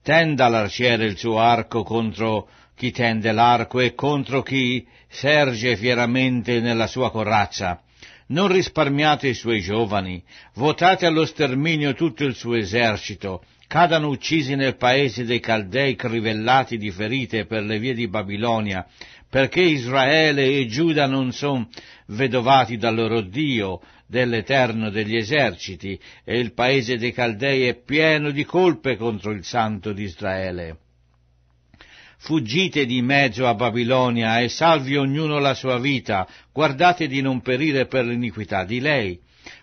Tenda l'arciere il suo arco contro chi tende l'arco e contro chi serge fieramente nella sua corazza. Non risparmiate i suoi giovani, votate allo sterminio tutto il suo esercito, cadano uccisi nel paese dei Caldei crivellati di ferite per le vie di Babilonia, perché Israele e Giuda non son vedovati dal loro Dio, dell'Eterno degli eserciti, e il paese dei Caldei è pieno di colpe contro il Santo di Israele. Fuggite di mezzo a Babilonia e salvi ognuno la sua vita, guardate di non perire per l'iniquità di lei,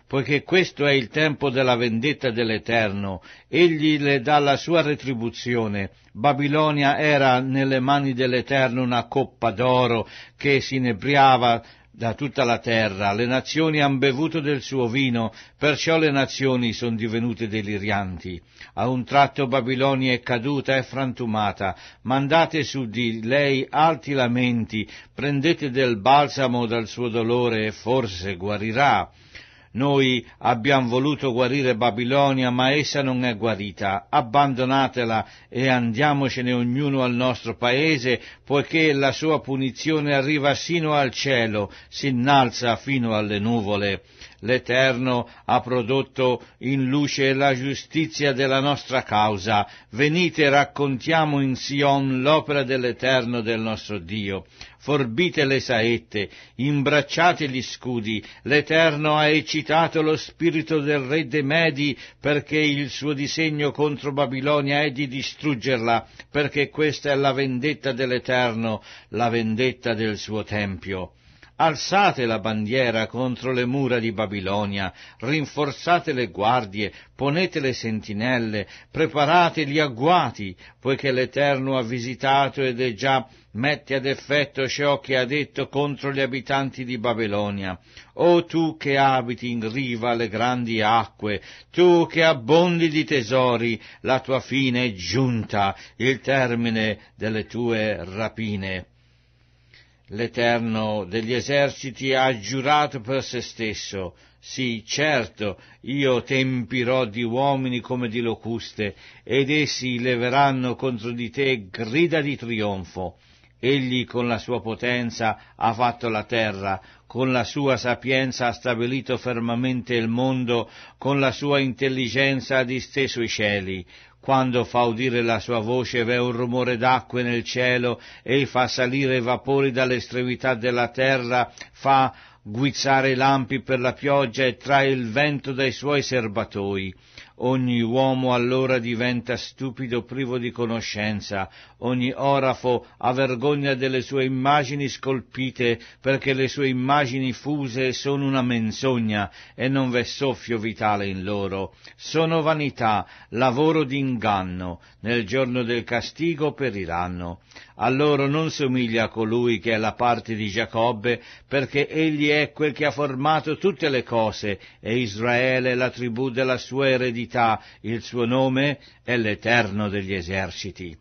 poiché questo è il tempo della vendetta dell'Eterno, egli le dà la sua retribuzione. Babilonia era nelle mani dell'Eterno una coppa d'oro che si inebriava da tutta la terra, le nazioni han bevuto del suo vino, perciò le nazioni sono divenute delirianti. A un tratto Babilonia è caduta e frantumata, mandate su di lei alti lamenti, prendete del balsamo dal suo dolore e forse guarirà. Noi abbiamo voluto guarire Babilonia, ma essa non è guarita. Abbandonatela e andiamocene ognuno al nostro paese, poiché la sua punizione arriva sino al cielo, si innalza fino alle nuvole l'Eterno ha prodotto in luce la giustizia della nostra causa. Venite, raccontiamo in Sion l'opera dell'Eterno del nostro Dio. Forbite le saette, imbracciate gli scudi, l'Eterno ha eccitato lo spirito del re de Medi perché il suo disegno contro Babilonia è di distruggerla, perché questa è la vendetta dell'Eterno, la vendetta del suo Tempio. Alzate la bandiera contro le mura di Babilonia, rinforzate le guardie, ponete le sentinelle, preparate gli agguati, poiché l'Eterno ha visitato ed è già mette ad effetto ciò che ha detto contro gli abitanti di Babilonia. O tu che abiti in riva le grandi acque, tu che abbondi di tesori, la tua fine è giunta, il termine delle tue rapine. L'Eterno degli eserciti ha giurato per se stesso, sì, certo, io tempirò di uomini come di locuste, ed essi leveranno contro di te grida di trionfo. Egli con la sua potenza ha fatto la terra, con la sua sapienza ha stabilito fermamente il mondo, con la sua intelligenza ha disteso i cieli, quando fa udire la sua voce v'è un rumore d'acque nel cielo, ei fa salire i vapori dall'estremità della terra, fa guizzare i lampi per la pioggia e trae il vento dai suoi serbatoi. Ogni uomo allora diventa stupido, privo di conoscenza, ogni orafo ha vergogna delle sue immagini scolpite, perché le sue immagini fuse sono una menzogna e non v'è soffio vitale in loro. Sono vanità, lavoro d'inganno, nel giorno del castigo periranno. A loro non somiglia colui che è la parte di Giacobbe, perché egli è quel che ha formato tutte le cose, e Israele è la tribù della sua eredità verità il suo nome è l'Eterno degli eserciti.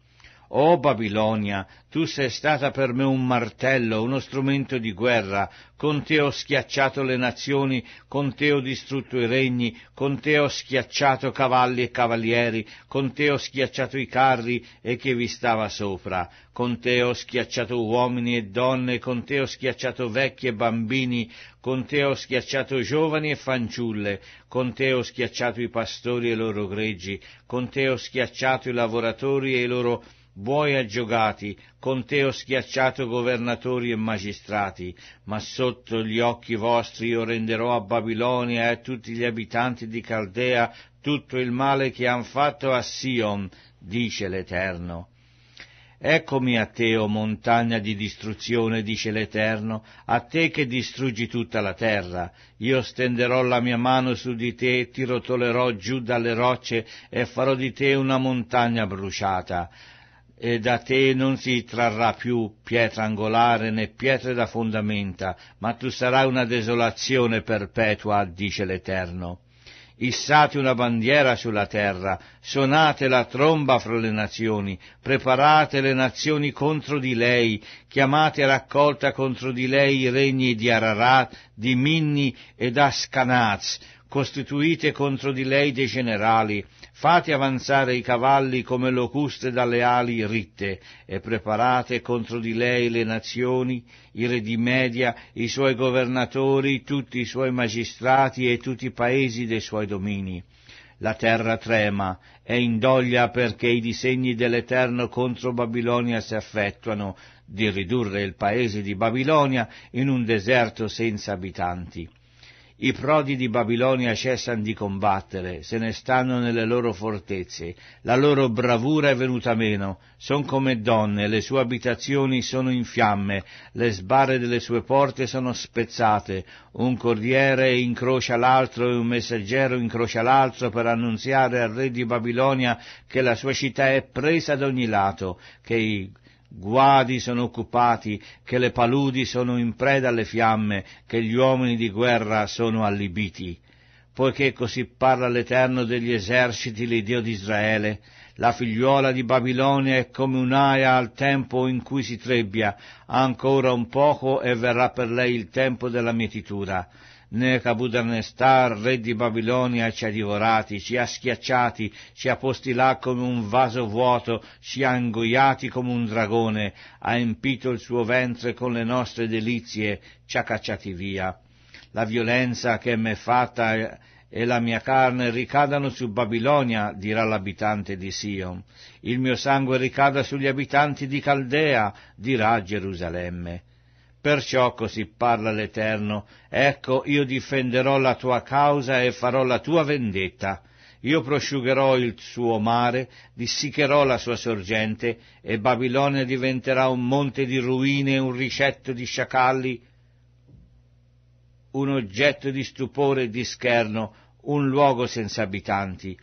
Oh Babilonia, tu sei stata per me un martello, uno strumento di guerra, con te ho schiacciato le nazioni, con te ho distrutto i regni, con te ho schiacciato cavalli e cavalieri, con te ho schiacciato i carri e chi vi stava sopra, con te ho schiacciato uomini e donne, con te ho schiacciato vecchi e bambini, con te ho schiacciato giovani e fanciulle, con te ho schiacciato i pastori e i loro greggi, con te ho schiacciato i lavoratori e i loro buoi aggiogati, con te ho schiacciato governatori e magistrati, ma sotto gli occhi vostri io renderò a Babilonia e a tutti gli abitanti di Caldea tutto il male che han fatto a Sion, dice l'Eterno. Eccomi a te, o oh montagna di distruzione, dice l'Eterno, a te che distruggi tutta la terra. Io stenderò la mia mano su di te e ti rotolerò giù dalle rocce e farò di te una montagna bruciata e da te non si trarrà più pietra angolare né pietre da fondamenta, ma tu sarai una desolazione perpetua, dice l'Eterno. Issate una bandiera sulla terra, suonate la tromba fra le nazioni, preparate le nazioni contro di lei, chiamate raccolta contro di lei i regni di Ararat, di Minni ed Ascanaz, costituite contro di lei dei generali, Fate avanzare i cavalli come locuste dalle ali ritte e preparate contro di lei le nazioni, i re di Media, i suoi governatori, tutti i suoi magistrati e tutti i paesi dei suoi domini. La terra trema e indoglia perché i disegni dell'Eterno contro Babilonia si affettuano di ridurre il paese di Babilonia in un deserto senza abitanti i prodi di Babilonia cessano di combattere, se ne stanno nelle loro fortezze, la loro bravura è venuta meno, sono come donne, le sue abitazioni sono in fiamme, le sbarre delle sue porte sono spezzate, un cordiere incrocia l'altro e un messaggero incrocia l'altro per annunziare al re di Babilonia che la sua città è presa da ogni lato, che i Guadi sono occupati, che le paludi sono in preda alle fiamme, che gli uomini di guerra sono allibiti. Poiché così parla l'Eterno degli eserciti, l'Idio di Israele, la figliuola di Babilonia è come un'aia al tempo in cui si trebbia, ancora un poco e verrà per lei il tempo della mietitura Nebuchadnezzar, re di Babilonia, ci ha divorati, ci ha schiacciati, ci ha posti là come un vaso vuoto, ci ha ingoiati come un dragone, ha empito il suo ventre con le nostre delizie, ci ha cacciati via. La violenza che m'è fatta e la mia carne ricadano su Babilonia, dirà l'abitante di Sion. Il mio sangue ricada sugli abitanti di Caldea, dirà Gerusalemme. Perciò così parla l'Eterno, ecco io difenderò la tua causa e farò la tua vendetta. Io prosciugherò il suo mare, dissicherò la sua sorgente, e Babilonia diventerà un monte di ruine, un ricetto di sciacalli, un oggetto di stupore e di scherno, un luogo senza abitanti.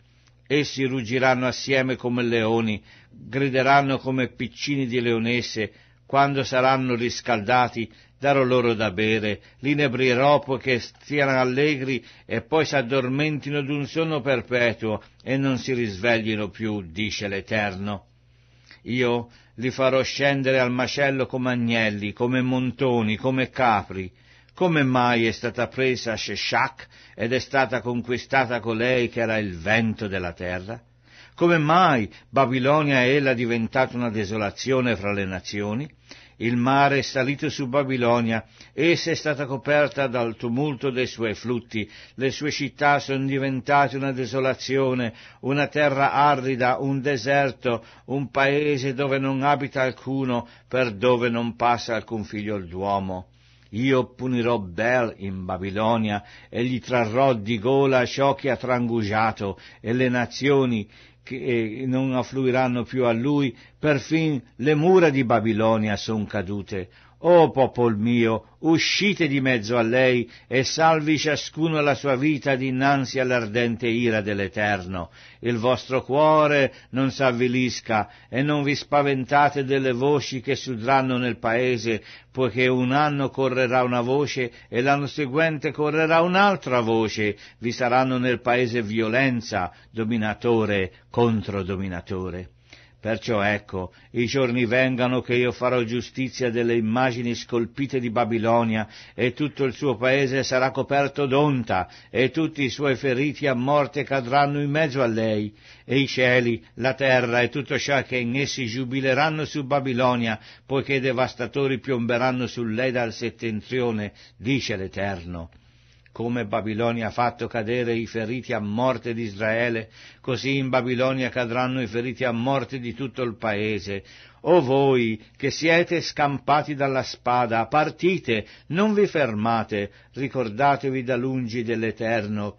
Essi ruggiranno assieme come leoni, grideranno come piccini di leonesse, quando saranno riscaldati, darò loro da bere, li inebrierò poiché stiano allegri e poi s'addormentino d'un sonno perpetuo e non si risveglino più, dice l'Eterno. Io li farò scendere al macello come agnelli, come montoni, come capri. Come mai è stata presa Sheshach ed è stata conquistata colei che era il vento della terra? Come mai Babilonia è ella diventata una desolazione fra le nazioni? Il mare è salito su Babilonia, essa è stata coperta dal tumulto dei suoi flutti, le sue città sono diventate una desolazione, una terra arida, un deserto, un paese dove non abita alcuno, per dove non passa alcun figlio d'uomo. Io punirò Bel in Babilonia e gli trarrò di gola ciò che ha trangugiato e le nazioni che eh, non affluiranno più a lui, perfin le mura di Babilonia sono cadute, o popol mio, uscite di mezzo a lei e salvi ciascuno la sua vita dinanzi all'ardente ira dell'Eterno. Il vostro cuore non s'avvilisca e non vi spaventate delle voci che sudranno nel paese, poiché un anno correrà una voce e l'anno seguente correrà un'altra voce. Vi saranno nel paese violenza, dominatore contro dominatore. Perciò ecco, i giorni vengano che io farò giustizia delle immagini scolpite di Babilonia, e tutto il suo paese sarà coperto d'onta, e tutti i suoi feriti a morte cadranno in mezzo a lei, e i cieli, la terra e tutto ciò che in essi giubileranno su Babilonia, poiché i devastatori piomberanno su lei dal settentrione, dice l'Eterno. Come Babilonia ha fatto cadere i feriti a morte di Israele, così in Babilonia cadranno i feriti a morte di tutto il paese. O voi che siete scampati dalla spada, partite, non vi fermate, ricordatevi da lungi dell'Eterno,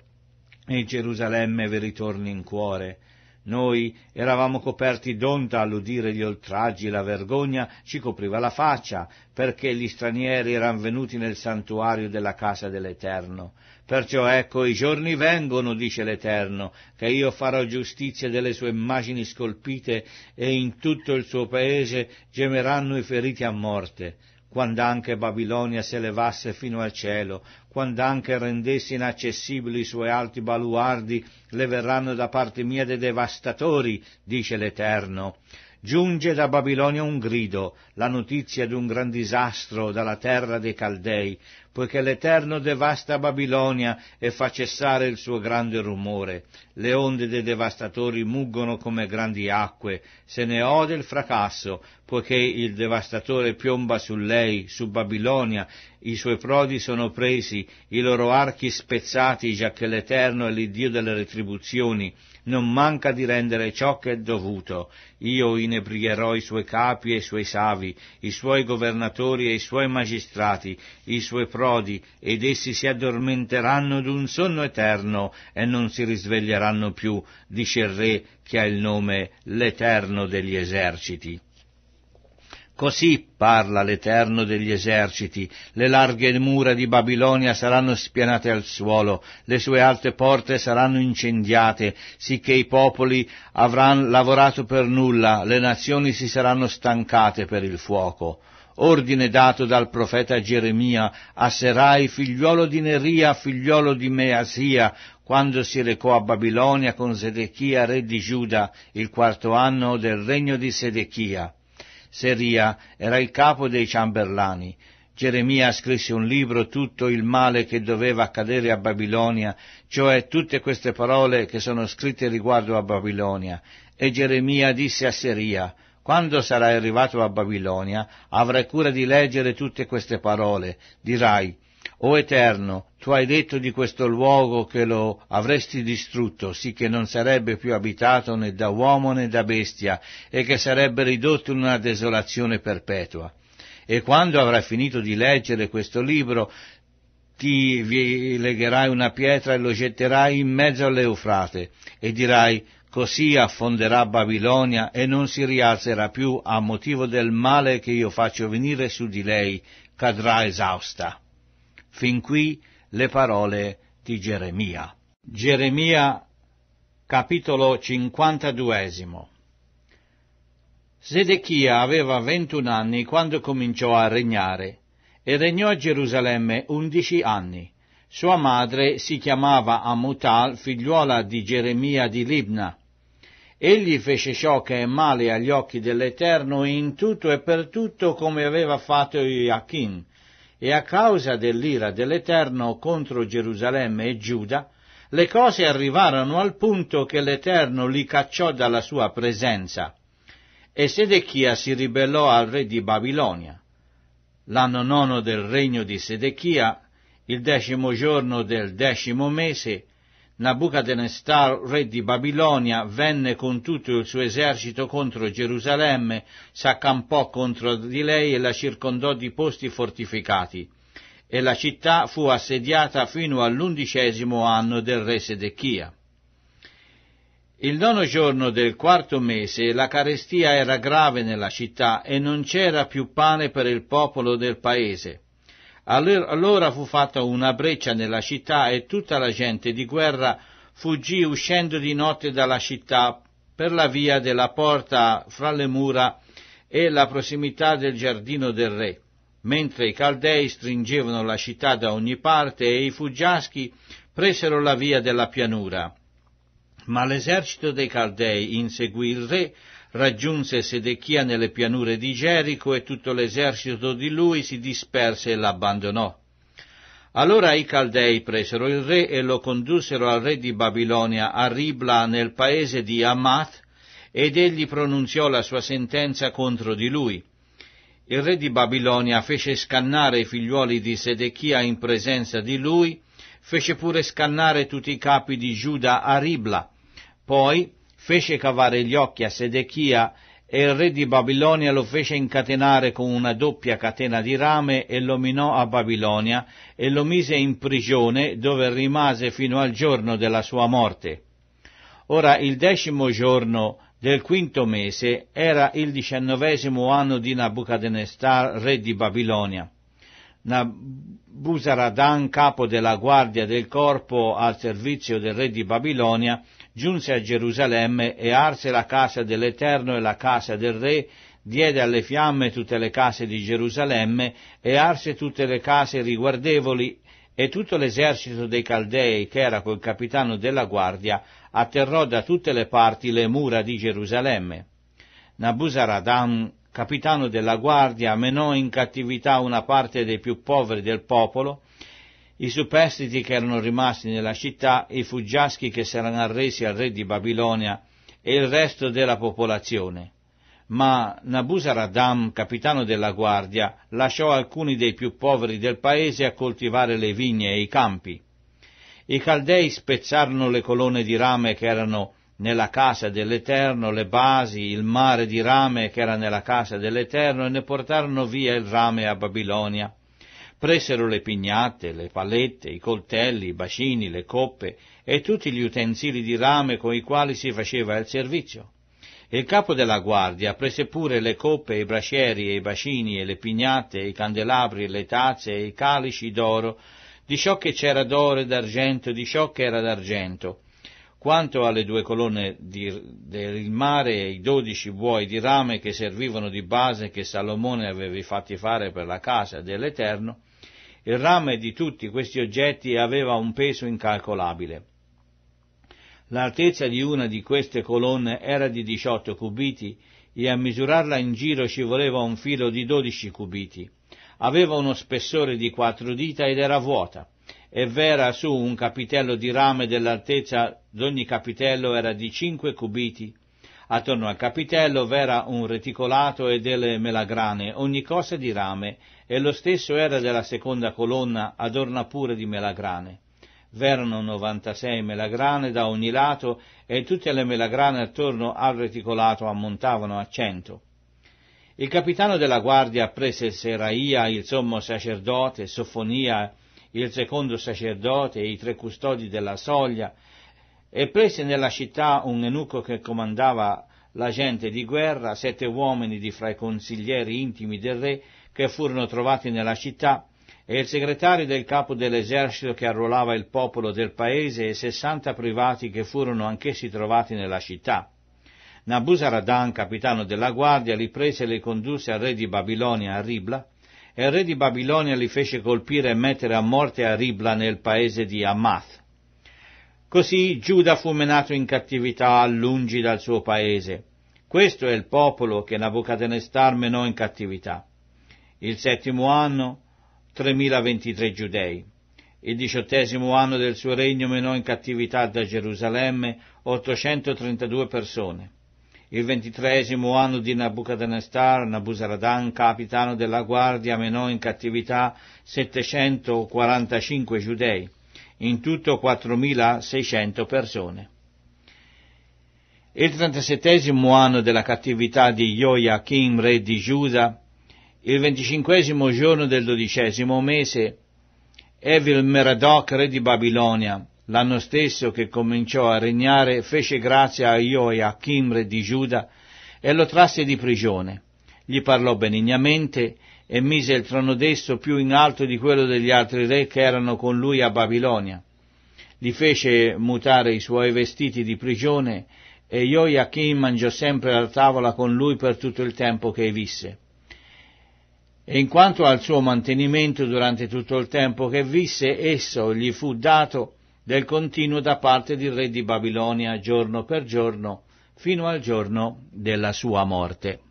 e Gerusalemme vi ritorni in cuore. Noi eravamo coperti d'onta all'udire gli oltraggi e la vergogna ci copriva la faccia, perché gli stranieri erano venuti nel santuario della casa dell'Eterno. Perciò ecco i giorni vengono, dice l'Eterno, che io farò giustizia delle sue immagini scolpite e in tutto il suo paese gemeranno i feriti a morte quando anche Babilonia si elevasse fino al cielo, quando anche rendesse inaccessibili i suoi alti baluardi, le verranno da parte mia dei devastatori, dice l'Eterno. Giunge da Babilonia un grido, la notizia d'un gran disastro dalla terra dei Caldei, poiché l'Eterno devasta Babilonia e fa cessare il suo grande rumore. Le onde dei devastatori muggono come grandi acque, se ne ode il fracasso, poiché il devastatore piomba su lei, su Babilonia, i suoi prodi sono presi, i loro archi spezzati, già che l'Eterno è l'Iddio delle retribuzioni non manca di rendere ciò che è dovuto. Io inebrierò i suoi capi e i suoi savi, i suoi governatori e i suoi magistrati, i suoi prodi, ed essi si addormenteranno d'un sonno eterno e non si risveglieranno più, dice il re che ha il nome l'Eterno degli eserciti. Così parla l'Eterno degli eserciti, le larghe mura di Babilonia saranno spianate al suolo, le sue alte porte saranno incendiate, sicché i popoli avranno lavorato per nulla, le nazioni si saranno stancate per il fuoco. Ordine dato dal profeta Geremia a Serai, figliuolo di Neria, figliuolo di Measia, quando si recò a Babilonia con Sedechia, re di Giuda, il quarto anno del regno di Sedechia. Seria era il capo dei ciamberlani. Geremia scrisse un libro tutto il male che doveva accadere a Babilonia, cioè tutte queste parole che sono scritte riguardo a Babilonia. E Geremia disse a Seria, quando sarai arrivato a Babilonia, avrai cura di leggere tutte queste parole. Dirai, o Eterno, tu hai detto di questo luogo che lo avresti distrutto, sì che non sarebbe più abitato né da uomo né da bestia, e che sarebbe ridotto in una desolazione perpetua. E quando avrai finito di leggere questo libro, ti legherai una pietra e lo getterai in mezzo all'Eufrate, e dirai, Così affonderà Babilonia e non si rialzerà più a motivo del male che io faccio venire su di lei, cadrà esausta. Fin qui le parole di Geremia. Geremia capitolo 52 Sedechia aveva ventun anni quando cominciò a regnare e regnò a Gerusalemme undici anni. Sua madre si chiamava Amutal, figliuola di Geremia di Libna. Egli fece ciò che è male agli occhi dell'Eterno in tutto e per tutto come aveva fatto Joachim, e a causa dell'ira dell'Eterno contro Gerusalemme e Giuda, le cose arrivarono al punto che l'Eterno li cacciò dalla sua presenza. E Sedechia si ribellò al re di Babilonia. L'anno nono del regno di Sedechia, il decimo giorno del decimo mese, Nabucodonosor, re di Babilonia, venne con tutto il suo esercito contro Gerusalemme, s'accampò contro di lei e la circondò di posti fortificati. E la città fu assediata fino all'undicesimo anno del re Sedechia. Il nono giorno del quarto mese la carestia era grave nella città e non c'era più pane per il popolo del paese. Allora fu fatta una breccia nella città e tutta la gente di guerra fuggì uscendo di notte dalla città per la via della porta fra le mura e la prossimità del giardino del re, mentre i caldei stringevano la città da ogni parte e i fuggiaschi presero la via della pianura. Ma l'esercito dei caldei inseguì il re raggiunse Sedechia nelle pianure di Gerico e tutto l'esercito di lui si disperse e l'abbandonò. Allora i Caldei presero il re e lo condussero al re di Babilonia a Ribla nel paese di Amath ed egli pronunziò la sua sentenza contro di lui. Il re di Babilonia fece scannare i figliuoli di Sedechia in presenza di lui, fece pure scannare tutti i capi di Giuda a Ribla. Poi fece cavare gli occhi a Sedechia e il re di Babilonia lo fece incatenare con una doppia catena di rame e lo minò a Babilonia e lo mise in prigione dove rimase fino al giorno della sua morte. Ora il decimo giorno del quinto mese era il diciannovesimo anno di Nabucodonosor, re di Babilonia. Nabusaradan, capo della guardia del corpo al servizio del re di Babilonia, giunse a Gerusalemme e arse la casa dell'Eterno e la casa del Re, diede alle fiamme tutte le case di Gerusalemme e arse tutte le case riguardevoli e tutto l'esercito dei Caldei, che era col capitano della guardia, atterrò da tutte le parti le mura di Gerusalemme. Nabuzaradam, capitano della guardia, menò in cattività una parte dei più poveri del popolo, i superstiti che erano rimasti nella città, i fuggiaschi che si erano arresi al re di Babilonia e il resto della popolazione. Ma Nabusaraddam, capitano della guardia, lasciò alcuni dei più poveri del paese a coltivare le vigne e i campi. I caldei spezzarono le colonne di rame che erano nella casa dell'Eterno, le basi, il mare di rame che era nella casa dell'Eterno e ne portarono via il rame a Babilonia Presero le pignate, le palette, i coltelli, i bacini, le coppe e tutti gli utensili di rame con i quali si faceva il servizio. Il capo della guardia prese pure le coppe, i bracieri e i bacini e le pignate, i candelabri, le tazze e i calici d'oro, di ciò che c'era d'oro e d'argento di ciò che era d'argento. Quanto alle due colonne di, del mare e i dodici buoi di rame che servivano di base che Salomone aveva fatti fare per la casa dell'Eterno, il rame di tutti questi oggetti aveva un peso incalcolabile. L'altezza di una di queste colonne era di 18 cubiti e a misurarla in giro ci voleva un filo di 12 cubiti. Aveva uno spessore di quattro dita ed era vuota e v'era su un capitello di rame dell'altezza d'ogni capitello era di 5 cubiti Attorno al capitello v'era un reticolato e delle melagrane, ogni cosa di rame, e lo stesso era della seconda colonna, adorna pure di melagrane. V'erano 96 melagrane da ogni lato e tutte le melagrane attorno al reticolato ammontavano a cento. Il capitano della guardia prese Seraia, il sommo sacerdote, Sofonia, il secondo sacerdote e i tre custodi della soglia, e prese nella città un eunuco che comandava la gente di guerra, sette uomini di fra i consiglieri intimi del re che furono trovati nella città, e il segretario del capo dell'esercito che arruolava il popolo del paese e sessanta privati che furono anch'essi trovati nella città. Nabusaradan, capitano della guardia, li prese e li condusse al re di Babilonia a Ribla, e il re di Babilonia li fece colpire e mettere a morte a Ribla nel paese di Amath. Così Giuda fu menato in cattività lungi dal suo paese. Questo è il popolo che Nabucodonosor menò in cattività. Il settimo anno, 3023 giudei. Il diciottesimo anno del suo regno menò in cattività da Gerusalemme 832 persone. Il ventitresimo anno di Nabucodonosor, Nabuzaradan, capitano della guardia, menò in cattività 745 giudei in tutto 4.600 persone. Il 37 anno della cattività di Joachim, re di Giuda, il 25 giorno del dodicesimo mese, Evil Meradoc, re di Babilonia, l'anno stesso che cominciò a regnare, fece grazia a Joachim, re di Giuda, e lo trasse di prigione. Gli parlò benignamente e mise il trono d'esso più in alto di quello degli altri re che erano con lui a Babilonia. Gli fece mutare i suoi vestiti di prigione e Joachim mangiò sempre a tavola con lui per tutto il tempo che visse. E in quanto al suo mantenimento durante tutto il tempo che visse, esso gli fu dato del continuo da parte del re di Babilonia giorno per giorno, fino al giorno della sua morte.